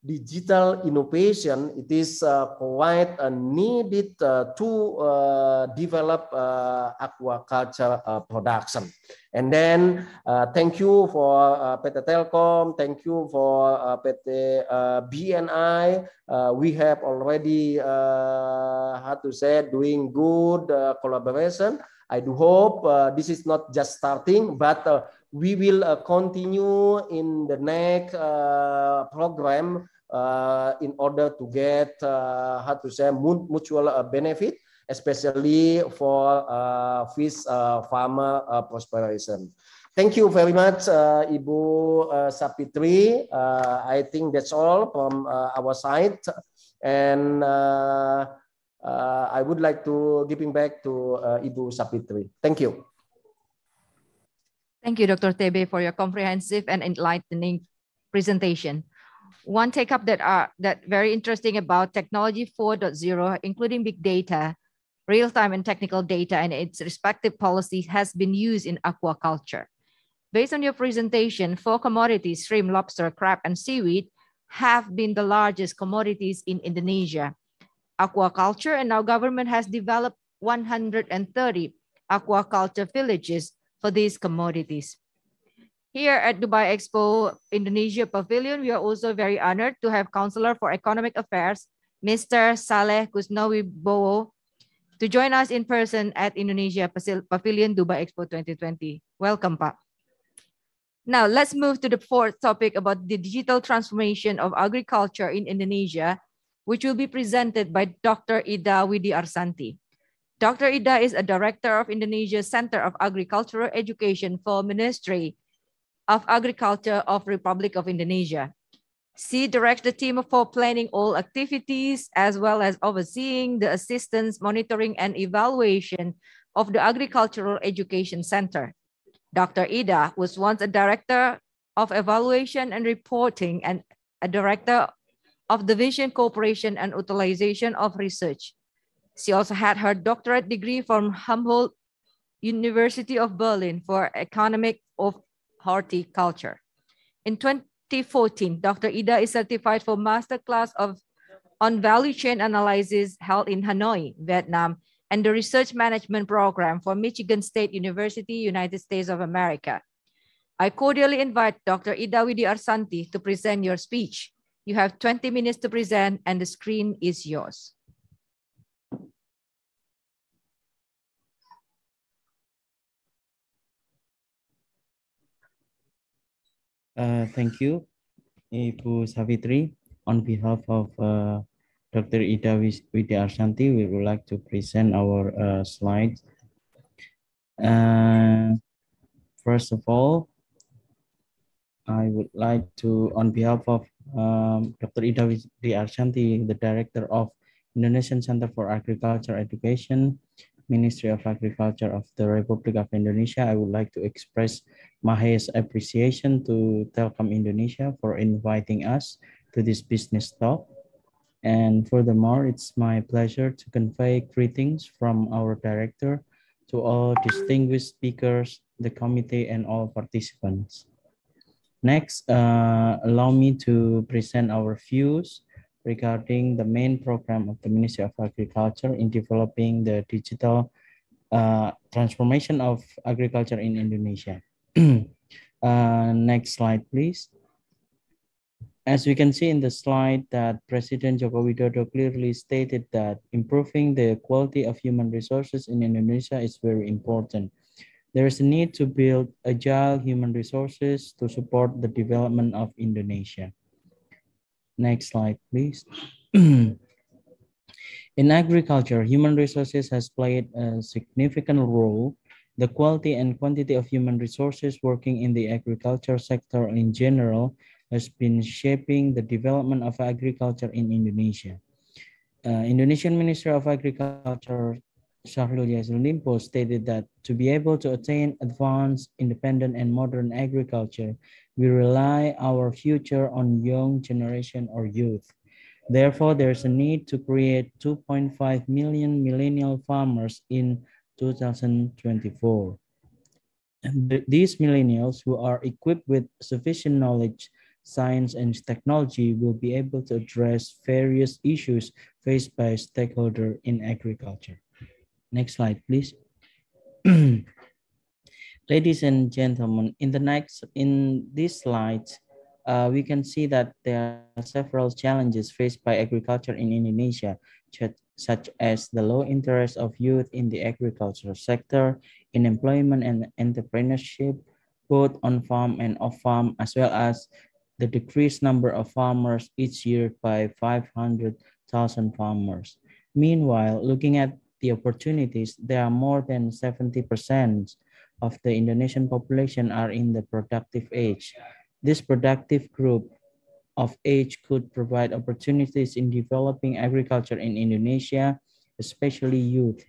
F: digital innovation, it is uh, quite a needed uh, to uh, develop uh, aquaculture uh, production. And then uh, thank you for PT Telkom, thank you for PT BNI. we have already, how to say, doing good collaboration. I do hope this is not just starting, but we will uh, continue in the next uh, program uh, in order to get uh, how to say mutual uh, benefit, especially for uh, fish uh, farmer uh, prosperation. Thank you very much, uh, Ibu uh, Sapitri. Uh, I think that's all from uh, our side, and uh, uh, I would like to giving back to uh, Ibu Sapitri. Thank you.
C: Thank you, Dr. Tebe, for your comprehensive and enlightening presentation. One take up that are that very interesting about technology 4.0, including big data, real-time and technical data and its respective policies has been used in aquaculture. Based on your presentation, four commodities, shrimp, lobster, crab, and seaweed have been the largest commodities in Indonesia. Aquaculture and our government has developed 130 aquaculture villages for these commodities. Here at Dubai Expo Indonesia Pavilion, we are also very honored to have Counselor for Economic Affairs, Mr. Saleh Kusnowi Bowo, to join us in person at Indonesia Pavilion Dubai Expo 2020. Welcome, Pak. Now, let's move to the fourth topic about the digital transformation of agriculture in Indonesia, which will be presented by Dr. Ida Widi Arsanti. Dr. Ida is a director of Indonesia's Center of Agricultural Education for Ministry of Agriculture of Republic of Indonesia. She directs the team for planning all activities as well as overseeing the assistance, monitoring, and evaluation of the Agricultural Education Center. Dr. Ida was once a director of evaluation and reporting and a director of Division Cooperation and Utilization of Research. She also had her doctorate degree from Humboldt University of Berlin for economic of horticulture. In 2014, Dr. Ida is certified for master class of on value chain analysis held in Hanoi, Vietnam, and the research management program for Michigan State University, United States of America. I cordially invite Dr. Ida Widi Arsanti to present your speech. You have 20 minutes to present and the screen is yours.
G: Uh, thank you, Ibu Savitri. On behalf of uh, Dr. Ida Widya Arsanti, we would like to present our uh, slides. Uh, first of all, I would like to, on behalf of um, Dr. Ida Widya Arsanti, the Director of Indonesian Center for Agriculture Education, Ministry of Agriculture of the Republic of Indonesia, I would like to express highest appreciation to Telkom Indonesia for inviting us to this business talk. And furthermore, it's my pleasure to convey greetings from our director to all distinguished speakers, the committee, and all participants. Next, uh, allow me to present our views regarding the main program of the Ministry of Agriculture in developing the digital uh, transformation of agriculture in Indonesia. <clears throat> uh, next slide, please. As we can see in the slide that President Joko Widodo clearly stated that improving the quality of human resources in Indonesia is very important. There is a need to build agile human resources to support the development of Indonesia. Next slide, please. <clears throat> In agriculture, human resources has played a significant role. The quality and quantity of human resources working in the agriculture sector in general has been shaping the development of agriculture in Indonesia. Uh, Indonesian Minister of Agriculture Syahrul Yassin Limpo stated that to be able to attain advanced, independent, and modern agriculture, we rely our future on young generation or youth. Therefore, there's a need to create 2.5 million millennial farmers in 2024. And these millennials who are equipped with sufficient knowledge, science, and technology will be able to address various issues faced by stakeholders in agriculture. Next slide, please. <clears throat> Ladies and gentlemen, in the next, in these slides, uh, we can see that there are several challenges faced by agriculture in Indonesia, such as the low interest of youth in the agricultural sector, in employment and entrepreneurship, both on farm and off farm, as well as the decreased number of farmers each year by 500,000 farmers. Meanwhile, looking at the opportunities, there are more than 70 percent of the Indonesian population are in the productive age. This productive group of age could provide opportunities in developing agriculture in Indonesia, especially youth.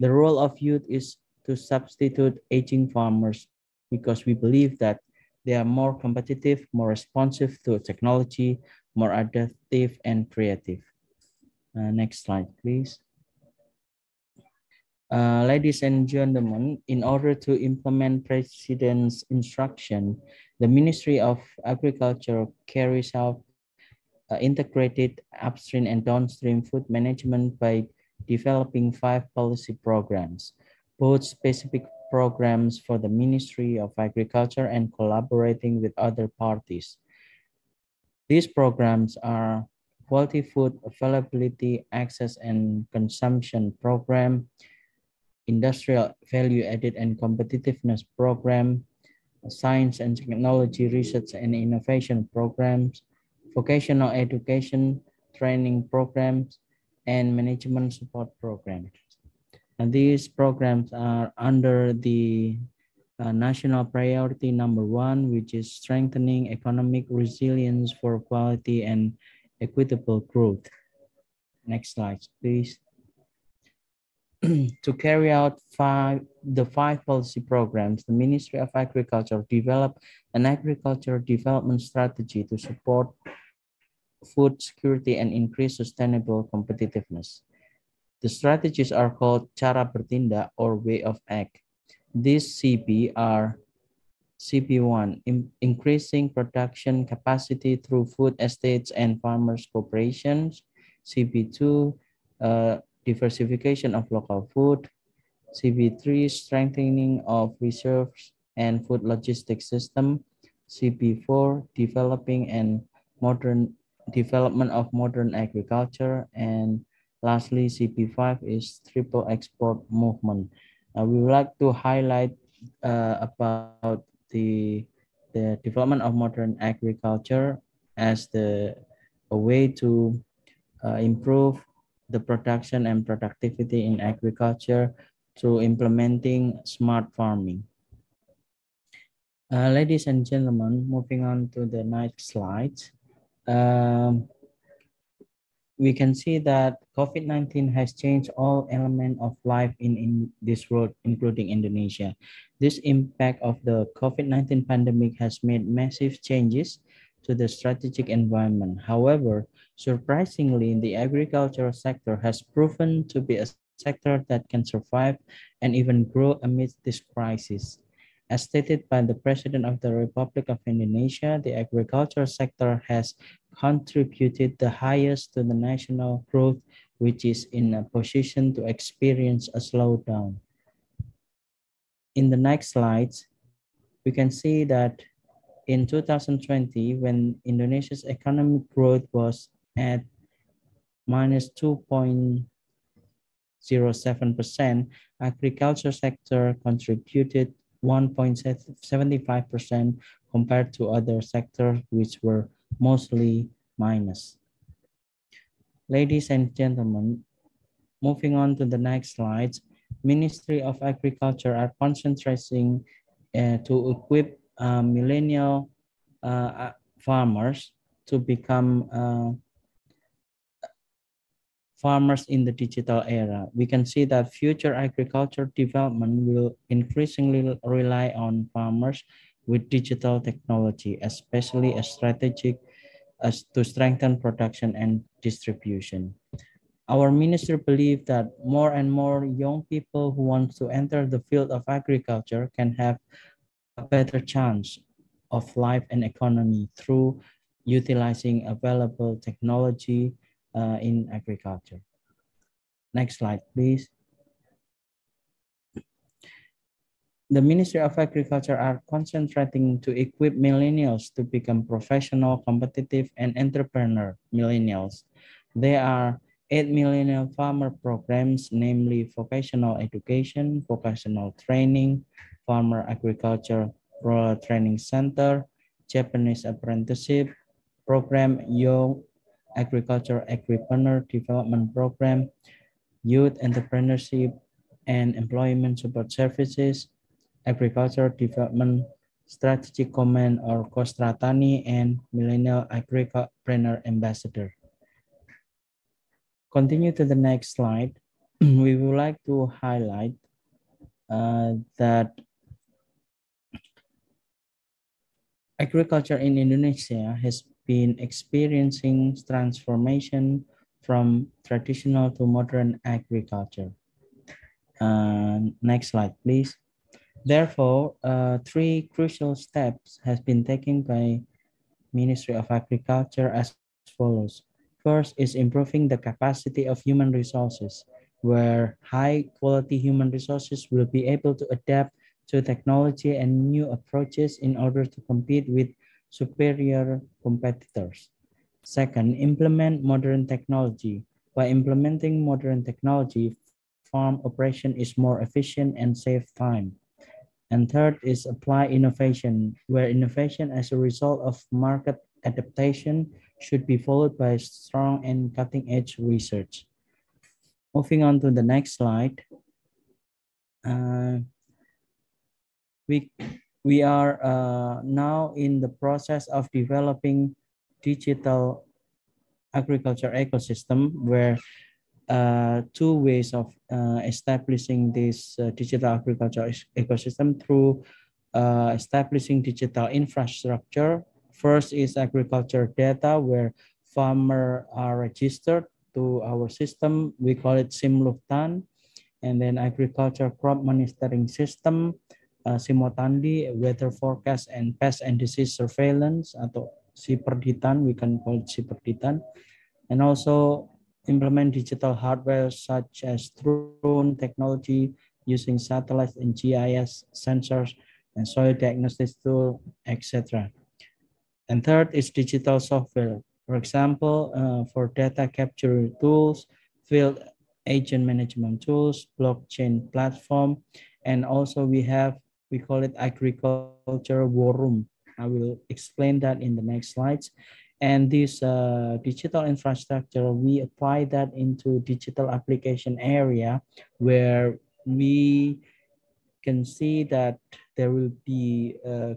G: The role of youth is to substitute aging farmers because we believe that they are more competitive, more responsive to technology, more adaptive and creative. Uh, next slide, please. Uh, ladies and gentlemen, in order to implement President's instruction, the Ministry of Agriculture carries out uh, integrated upstream and downstream food management by developing five policy programs, both specific programs for the Ministry of Agriculture and collaborating with other parties. These programs are Quality Food Availability, Access and Consumption Program, industrial value added and competitiveness program, science and technology research and innovation programs, vocational education training programs, and management support programs. And these programs are under the uh, national priority number one, which is strengthening economic resilience for quality and equitable growth. Next slide, please. <clears throat> to carry out five, the five policy programs, the Ministry of Agriculture developed an agriculture development strategy to support food security and increase sustainable competitiveness. The strategies are called cara bertindak or way of act. These CP are CP1, in increasing production capacity through food estates and farmers corporations. CP2, uh, diversification of local food, CB3, strengthening of reserves and food logistics system, CB4, developing and modern development of modern agriculture, and lastly, CB5 is triple export movement. Uh, we would like to highlight uh, about the, the development of modern agriculture as the a way to uh, improve the production and productivity in agriculture through implementing smart farming. Uh, ladies and gentlemen, moving on to the next slide, um, we can see that COVID-19 has changed all elements of life in, in this world, including Indonesia. This impact of the COVID-19 pandemic has made massive changes to the strategic environment. However, surprisingly, the agricultural sector has proven to be a sector that can survive and even grow amidst this crisis. As stated by the President of the Republic of Indonesia, the agricultural sector has contributed the highest to the national growth, which is in a position to experience a slowdown. In the next slides, we can see that in 2020 when Indonesia's economic growth was at minus 2.07%, agriculture sector contributed 1.75% compared to other sectors which were mostly minus. Ladies and gentlemen, moving on to the next slides, Ministry of Agriculture are concentrating uh, to equip uh, millennial uh, farmers to become uh, farmers in the digital era. We can see that future agriculture development will increasingly rely on farmers with digital technology, especially as strategic as uh, to strengthen production and distribution. Our minister believes that more and more young people who want to enter the field of agriculture can have better chance of life and economy through utilizing available technology uh, in agriculture. Next slide, please. The Ministry of Agriculture are concentrating to equip millennials to become professional, competitive, and entrepreneur millennials. There are eight millennial farmer programs, namely vocational education, vocational training, Farmer Agriculture Rural Training Center, Japanese Apprenticeship Program, Young Agriculture Agripreneur Development Program, Youth Entrepreneurship and Employment Support Services, Agriculture Development Strategic Command or Kostratani, and Millennial Agripreneur Ambassador. Continue to the next slide. <clears throat> we would like to highlight uh, that Agriculture in Indonesia has been experiencing transformation from traditional to modern agriculture. Uh, next slide, please. Therefore, uh, three crucial steps has been taken by Ministry of Agriculture as follows. First is improving the capacity of human resources, where high quality human resources will be able to adapt to technology and new approaches in order to compete with superior competitors. Second, implement modern technology. By implementing modern technology, farm operation is more efficient and save time. And third is apply innovation, where innovation as a result of market adaptation should be followed by strong and cutting edge research. Moving on to the next slide. Uh, we, we are uh, now in the process of developing digital agriculture ecosystem where uh, two ways of uh, establishing this uh, digital agriculture ecosystem through uh, establishing digital infrastructure. First is agriculture data where farmer are registered to our system. We call it SIMLUFTAN. And then agriculture crop monitoring system uh, simultaneously weather forecast and pest and disease surveillance atau Siperditan, we can call it Siperditan, and also implement digital hardware such as drone technology using satellites and GIS sensors and soil diagnosis tool, etc. And third is digital software. For example, uh, for data capture tools, field agent management tools, blockchain platform, and also we have we call it agriculture war room. I will explain that in the next slides. And this uh, digital infrastructure, we apply that into digital application area where we can see that there will be a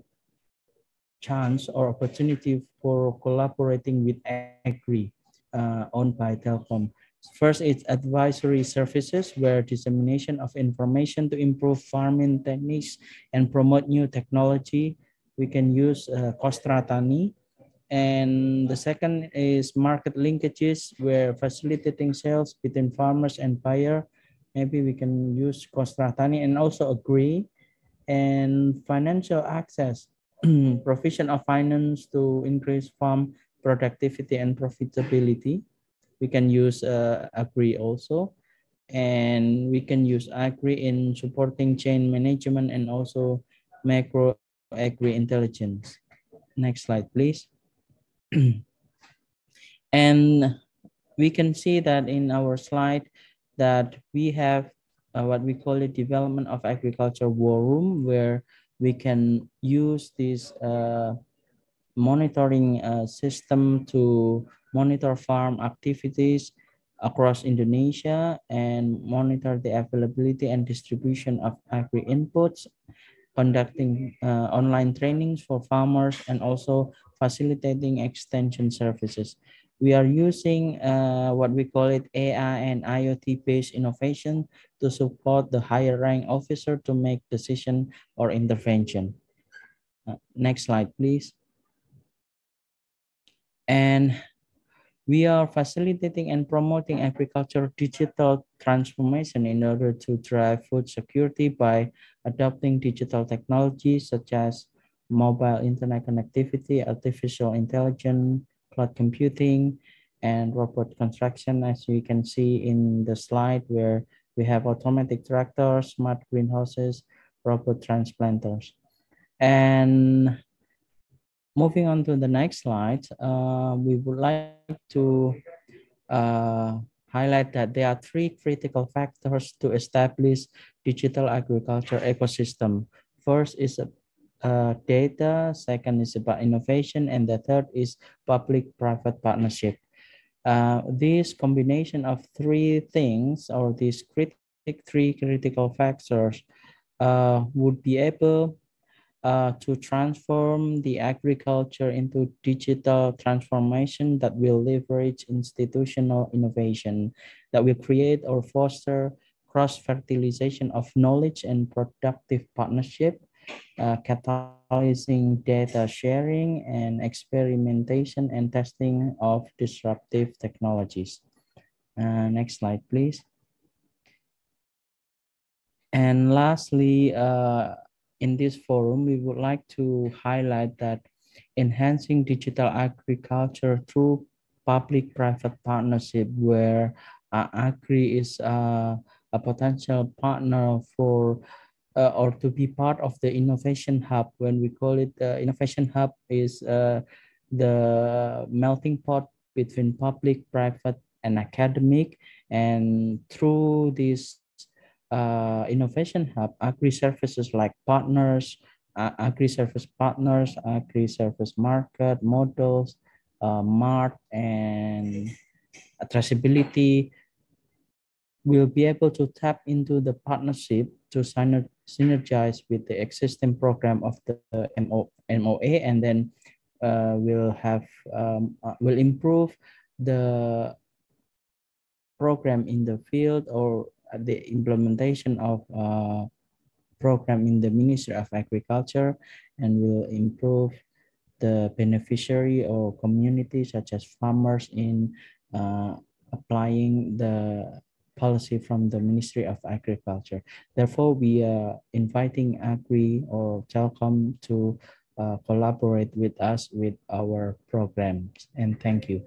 G: chance or opportunity for collaborating with Agri uh, owned by Telkom. First, it's advisory services where dissemination of information to improve farming techniques and promote new technology. We can use uh, Kostratani. And the second is market linkages where facilitating sales between farmers and buyer. Maybe we can use Kostratani and also agree. And financial access, <clears throat> provision of finance to increase farm productivity and profitability we can use uh, Agri also. And we can use Agri in supporting chain management and also macro Agri intelligence. Next slide, please. <clears throat> and we can see that in our slide that we have uh, what we call the development of agriculture war room where we can use these uh, monitoring uh, system to monitor farm activities across Indonesia and monitor the availability and distribution of agri inputs, conducting uh, online trainings for farmers, and also facilitating extension services. We are using uh, what we call it AI and IoT-based innovation to support the higher rank officer to make decision or intervention. Uh, next slide, please and we are facilitating and promoting agricultural digital transformation in order to drive food security by adopting digital technologies such as mobile internet connectivity, artificial intelligence, cloud computing, and robot construction, as you can see in the slide where we have automatic tractors, smart greenhouses, robot transplanters. And Moving on to the next slide, uh, we would like to uh, highlight that there are three critical factors to establish digital agriculture ecosystem. First is uh, data, second is about innovation, and the third is public-private partnership. Uh, this combination of three things or these critic, three critical factors uh, would be able uh, to transform the agriculture into digital transformation that will leverage institutional innovation, that will create or foster cross-fertilization of knowledge and productive partnership, uh, catalyzing data sharing and experimentation and testing of disruptive technologies. Uh, next slide, please. And lastly, uh, in this forum, we would like to highlight that enhancing digital agriculture through public-private partnership where uh, Agri is uh, a potential partner for uh, or to be part of the innovation hub. When we call it the uh, innovation hub is uh, the melting pot between public, private, and academic. And through this uh, innovation hub, agri services like partners, uh, agri service partners, agri service market models, uh, mart, and traceability will be able to tap into the partnership to syner synergize with the existing program of the MO MOA, and then uh, will have um, uh, will improve the program in the field or the implementation of uh, program in the Ministry of Agriculture and will improve the beneficiary or community such as farmers in uh, applying the policy from the Ministry of Agriculture. Therefore, we are inviting Agri or Telcom to uh, collaborate with us with our programs. And thank you.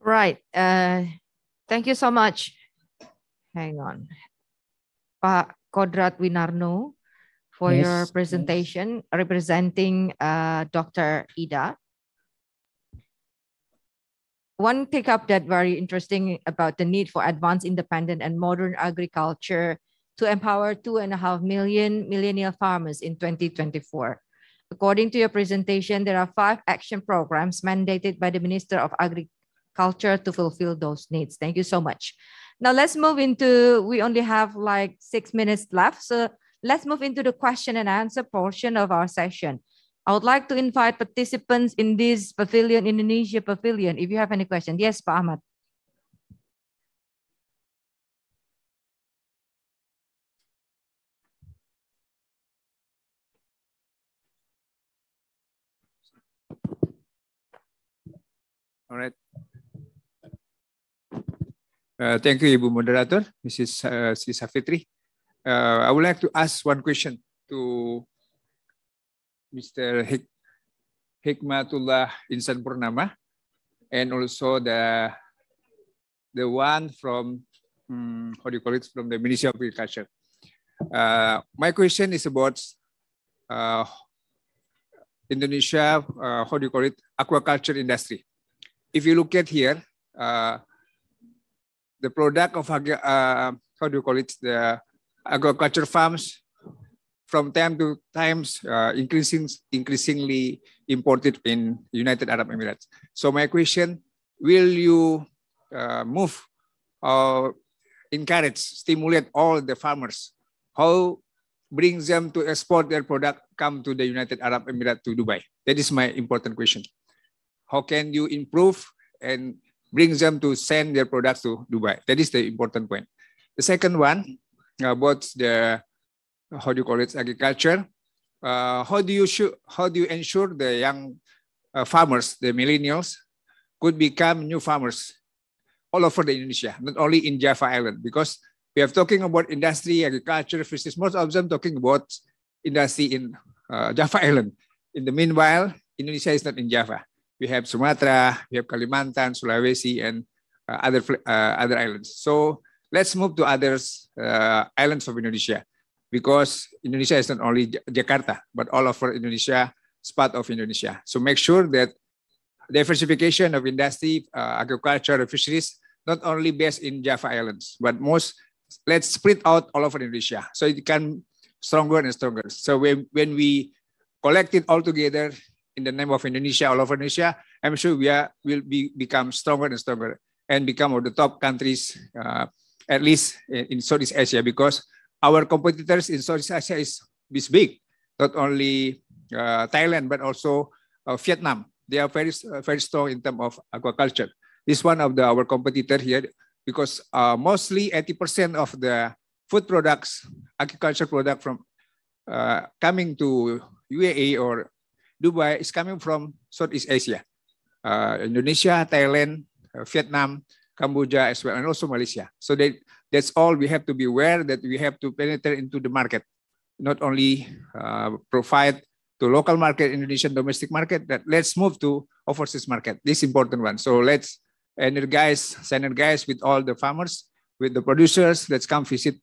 C: Right. Uh, thank you so much. Hang on. Pak Kodrat Winarno for yes, your presentation yes. representing uh, Dr. Ida. One pickup that very interesting about the need for advanced, independent, and modern agriculture to empower two and a half million millennial farmers in 2024. According to your presentation, there are five action programs mandated by the Minister of Agriculture culture to fulfill those needs. Thank you so much. Now let's move into, we only have like six minutes left. So let's move into the question and answer portion of our session. I would like to invite participants in this pavilion, Indonesia pavilion, if you have any questions,
B: Yes, Pak Ahmad. All right.
H: Uh, thank you, Ibu Moderator, Mrs. Uh, Sisa Fitri. Uh, I would like to ask one question to Mr. Hik Hikmatullah Insan Purnama and also the the one from um, how do you call it from the Ministry of Agriculture. Uh, my question is about uh, Indonesia. Uh, how do you call it? Aquaculture industry. If you look at here, uh, the product of uh, how do you call it the agriculture farms from time to times uh, increasing increasingly imported in United Arab Emirates. So my question: Will you uh, move or encourage, stimulate all the farmers? How brings them to export their product, come to the United Arab Emirates to Dubai? That is my important question. How can you improve and brings them to send their products to Dubai. That is the important point. The second one uh, about the how do you call it agriculture. Uh, how do you how do you ensure the young uh, farmers, the millennials, could become new farmers all over the Indonesia, not only in Java Island, because we are talking about industry, agriculture, fisheries. Most of them talking about industry in uh, Java Island. In the meanwhile, Indonesia is not in Java we have Sumatra, we have Kalimantan, Sulawesi, and uh, other uh, other islands. So let's move to others uh, islands of Indonesia, because Indonesia is not only Jakarta, but all over Indonesia, is part of Indonesia. So make sure that diversification of industry, uh, agriculture, fisheries, not only based in Java Islands, but most let's spread out all over Indonesia so it can stronger and stronger. So when, when we collect it all together, in the name of Indonesia, all over Indonesia, I'm sure we are, will be, become stronger and stronger and become of the top countries, uh, at least in, Southeast Asia, because our competitors in Southeast Asia is, is big, not only uh, Thailand, but also uh, Vietnam. They are very, uh, very strong in terms of aquaculture. This one of the, our competitor here, because uh, mostly 80% of the food products, agriculture product from uh, coming to UAE or Dubai is coming from Southeast Asia, uh, Indonesia, Thailand, uh, Vietnam, Cambodia as well, and also Malaysia. So that's all we have to be aware that we have to penetrate into the market, not only uh, provide to local market, Indonesian domestic market, that let's move to overseas market, this important one. So let's energize, synergize with all the farmers, with the producers, let's come visit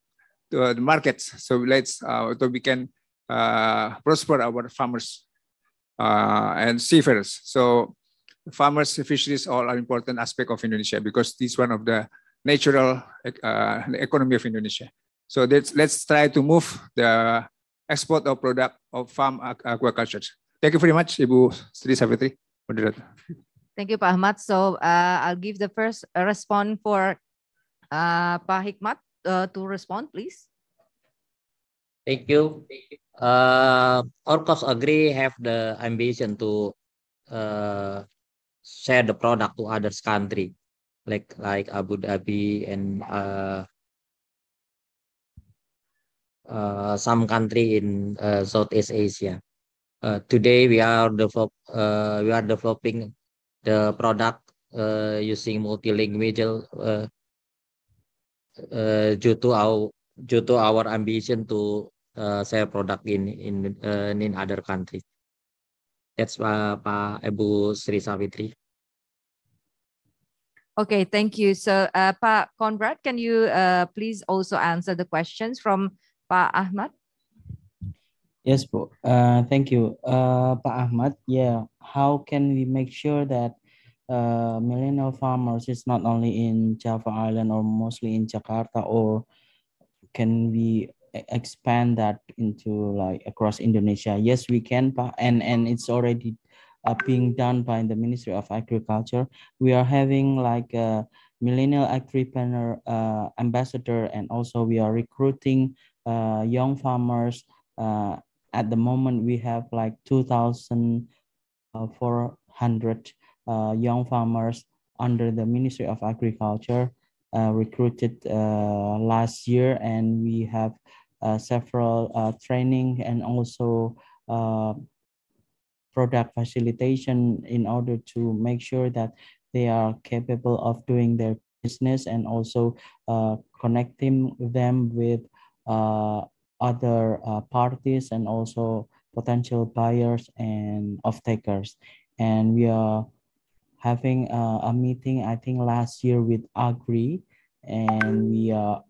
H: uh, the markets. So let's, uh, so we can uh, prosper our farmers uh, and seafarers. So farmers, fisheries, all are important aspect of Indonesia because this one of the natural uh, economy of Indonesia. So let's, let's try to move the export of product of farm aquaculture. Thank you very much, Ibu Sri Savitri.
C: Thank you, Pak Ahmad. So uh, I'll give the first uh, response for uh, Pak Hikmat uh, to respond, please.
D: Thank you. Uh, Orcos agree have the ambition to uh, share the product to others country, like like Abu Dhabi and uh, uh, some country in uh, Southeast Asia. Uh, today we are develop uh, we are developing the product uh, using multilingual uh, uh, due to our due to our ambition to uh, eh, sell product in in uh, in other countries. That's uh, Pak Ibu Sri Savitri.
C: Okay, thank you. So, uh, eh, Pak Conrad, can you uh, please also answer the questions from Pak Ahmad?
G: Yes, Bu. Uh, thank you, uh, Pak Ahmad. Yeah, how can we make sure that uh, millennial farmers is not only in Java Island or mostly in Jakarta, or can we expand that into like across Indonesia. Yes, we can, and and it's already uh, being done by the Ministry of Agriculture. We are having like a millennial entrepreneur uh, ambassador, and also we are recruiting uh, young farmers. Uh, at the moment, we have like two thousand uh, four hundred uh, young farmers under the Ministry of Agriculture. Uh, recruited uh, last year and we have uh, several uh, training and also uh, product facilitation in order to make sure that they are capable of doing their business and also connecting them with other parties and also potential buyers and off takers. And we are having a, a, meeting, I think last year with Agri, and we are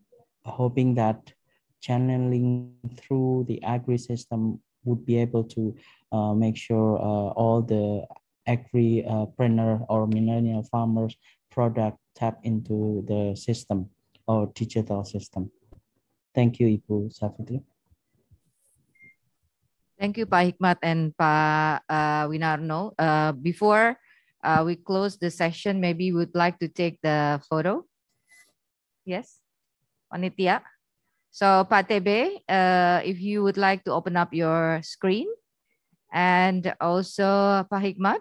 G: hoping that channeling through the agri system would be able to uh, make sure uh, all the agri uh, printer or millennial farmers product tap into the system or digital system. Thank you, Ibu Safitri.
C: Thank you, Pak Hikmat and Pak uh, Winarno. Uh, before uh, we close the session, maybe we'd like to take the photo. Yes, Panitia. So Patebe, uh, if you would like to open up your screen and
B: also Pahikmat.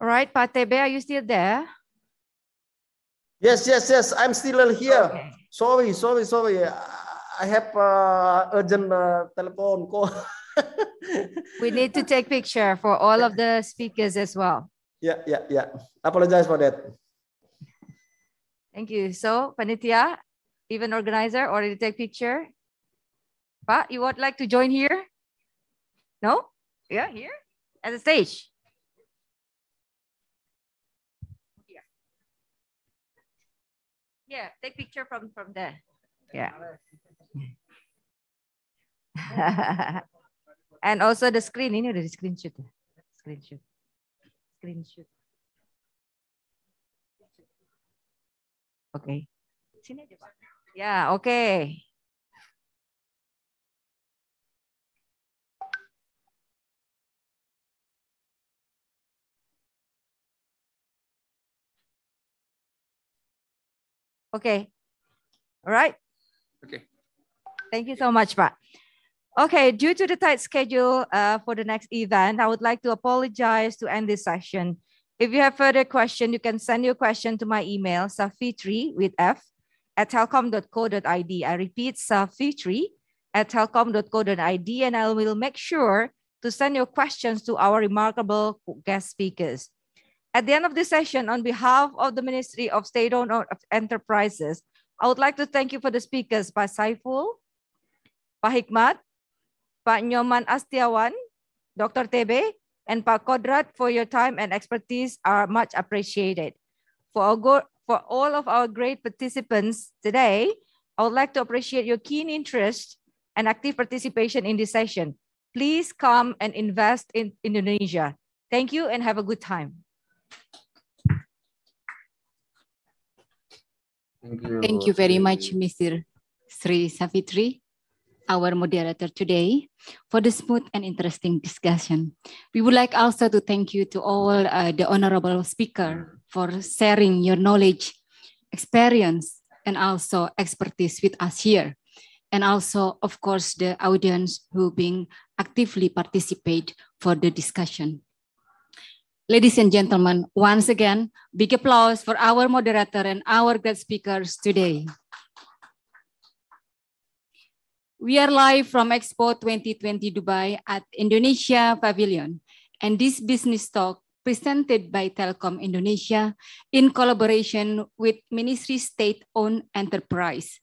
B: All right, Patebe, are you still there?
F: Yes, yes, yes. I'm still here. Okay. Sorry, sorry, sorry. I have uh, urgent uh, telephone call. <laughs>
C: we need to take picture for all of the speakers as well.
F: Yeah, yeah, yeah. Apologize for that.
C: Thank you. So, Panitia, even organizer, already take picture. Pa, you would like to join here? No? Yeah, here? At the stage? Yeah. Yeah, take picture from, from there. Yeah. <laughs> And also the screen, ini udah di screenshot ya. Screenshot.
B: Screenshot. Oke. Okay. Sini aja Pak. Ya, oke. Okay. Oke. Okay. Alright. Oke. Okay. Thank you so much,
C: Pak. Okay, due to the tight schedule uh, for the next event, I would like to apologize to end this session. If you have further questions, you can send your question to my email, safitri with F at telcom.co.id. I repeat, safitri at telcom.co.id, and I will make sure to send your questions to our remarkable guest speakers. At the end of this session, on behalf of the Ministry of State-Owned Enterprises, I would like to thank you for the speakers by Saiful, by Hikmat, Pak Nyoman Astiawan, Dr. Tebe, and Pak Kodrat for your time and expertise are much appreciated. For, go, for all of our great participants today, I would like to appreciate your keen interest and active participation in this session. Please come and invest in Indonesia. Thank you and have a good time.
A: Thank you, Thank you very much,
B: Mr. Sri Savitri our moderator today, for the smooth and interesting discussion. We would like also to thank you to all uh, the honorable speaker for sharing your knowledge, experience, and also expertise with us here. And also, of course, the audience who being actively participate for the discussion. Ladies and gentlemen, once again, big applause for our moderator and our guest speakers today. We are live from Expo 2020 Dubai at Indonesia Pavilion, and this business talk presented by Telkom Indonesia in collaboration with Ministry State-Owned Enterprise.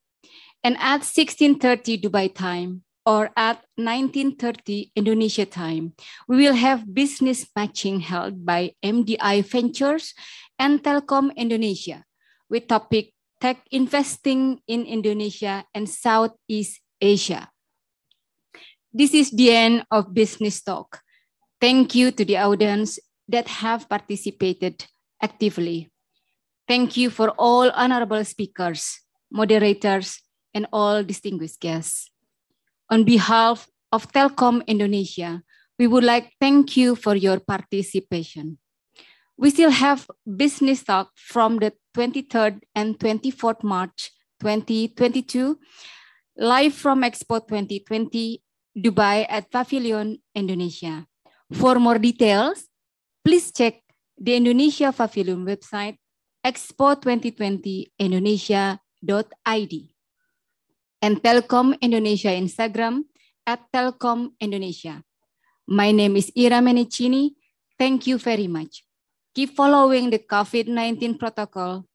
B: And at 16.30 Dubai time, or at 19.30 Indonesia time, we will have business matching held by MDI Ventures and Telkom Indonesia with topic tech investing in Indonesia and Southeast Asia. This is the end of business talk. Thank you to the audience that have participated actively. Thank you for all honorable speakers, moderators, and all distinguished guests. On behalf of Telkom Indonesia, we would like thank you for your participation. We still have business talk from the 23rd and 24th March 2022 live from Expo 2020, Dubai at Pavilion, Indonesia. For more details, please check the Indonesia Pavilion website, expo2020indonesia.id, and Telkom Indonesia Instagram at Telkom Indonesia. My name is Ira Menicini. Thank you very much. Keep following the COVID-19 protocol.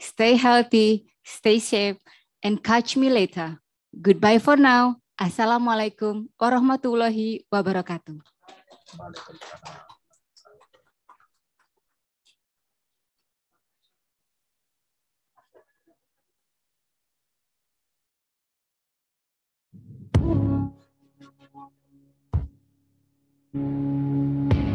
B: Stay healthy, stay safe, and catch me later. Goodbye for now. Assalamualaikum warahmatullahi wabarakatuh. Thank you.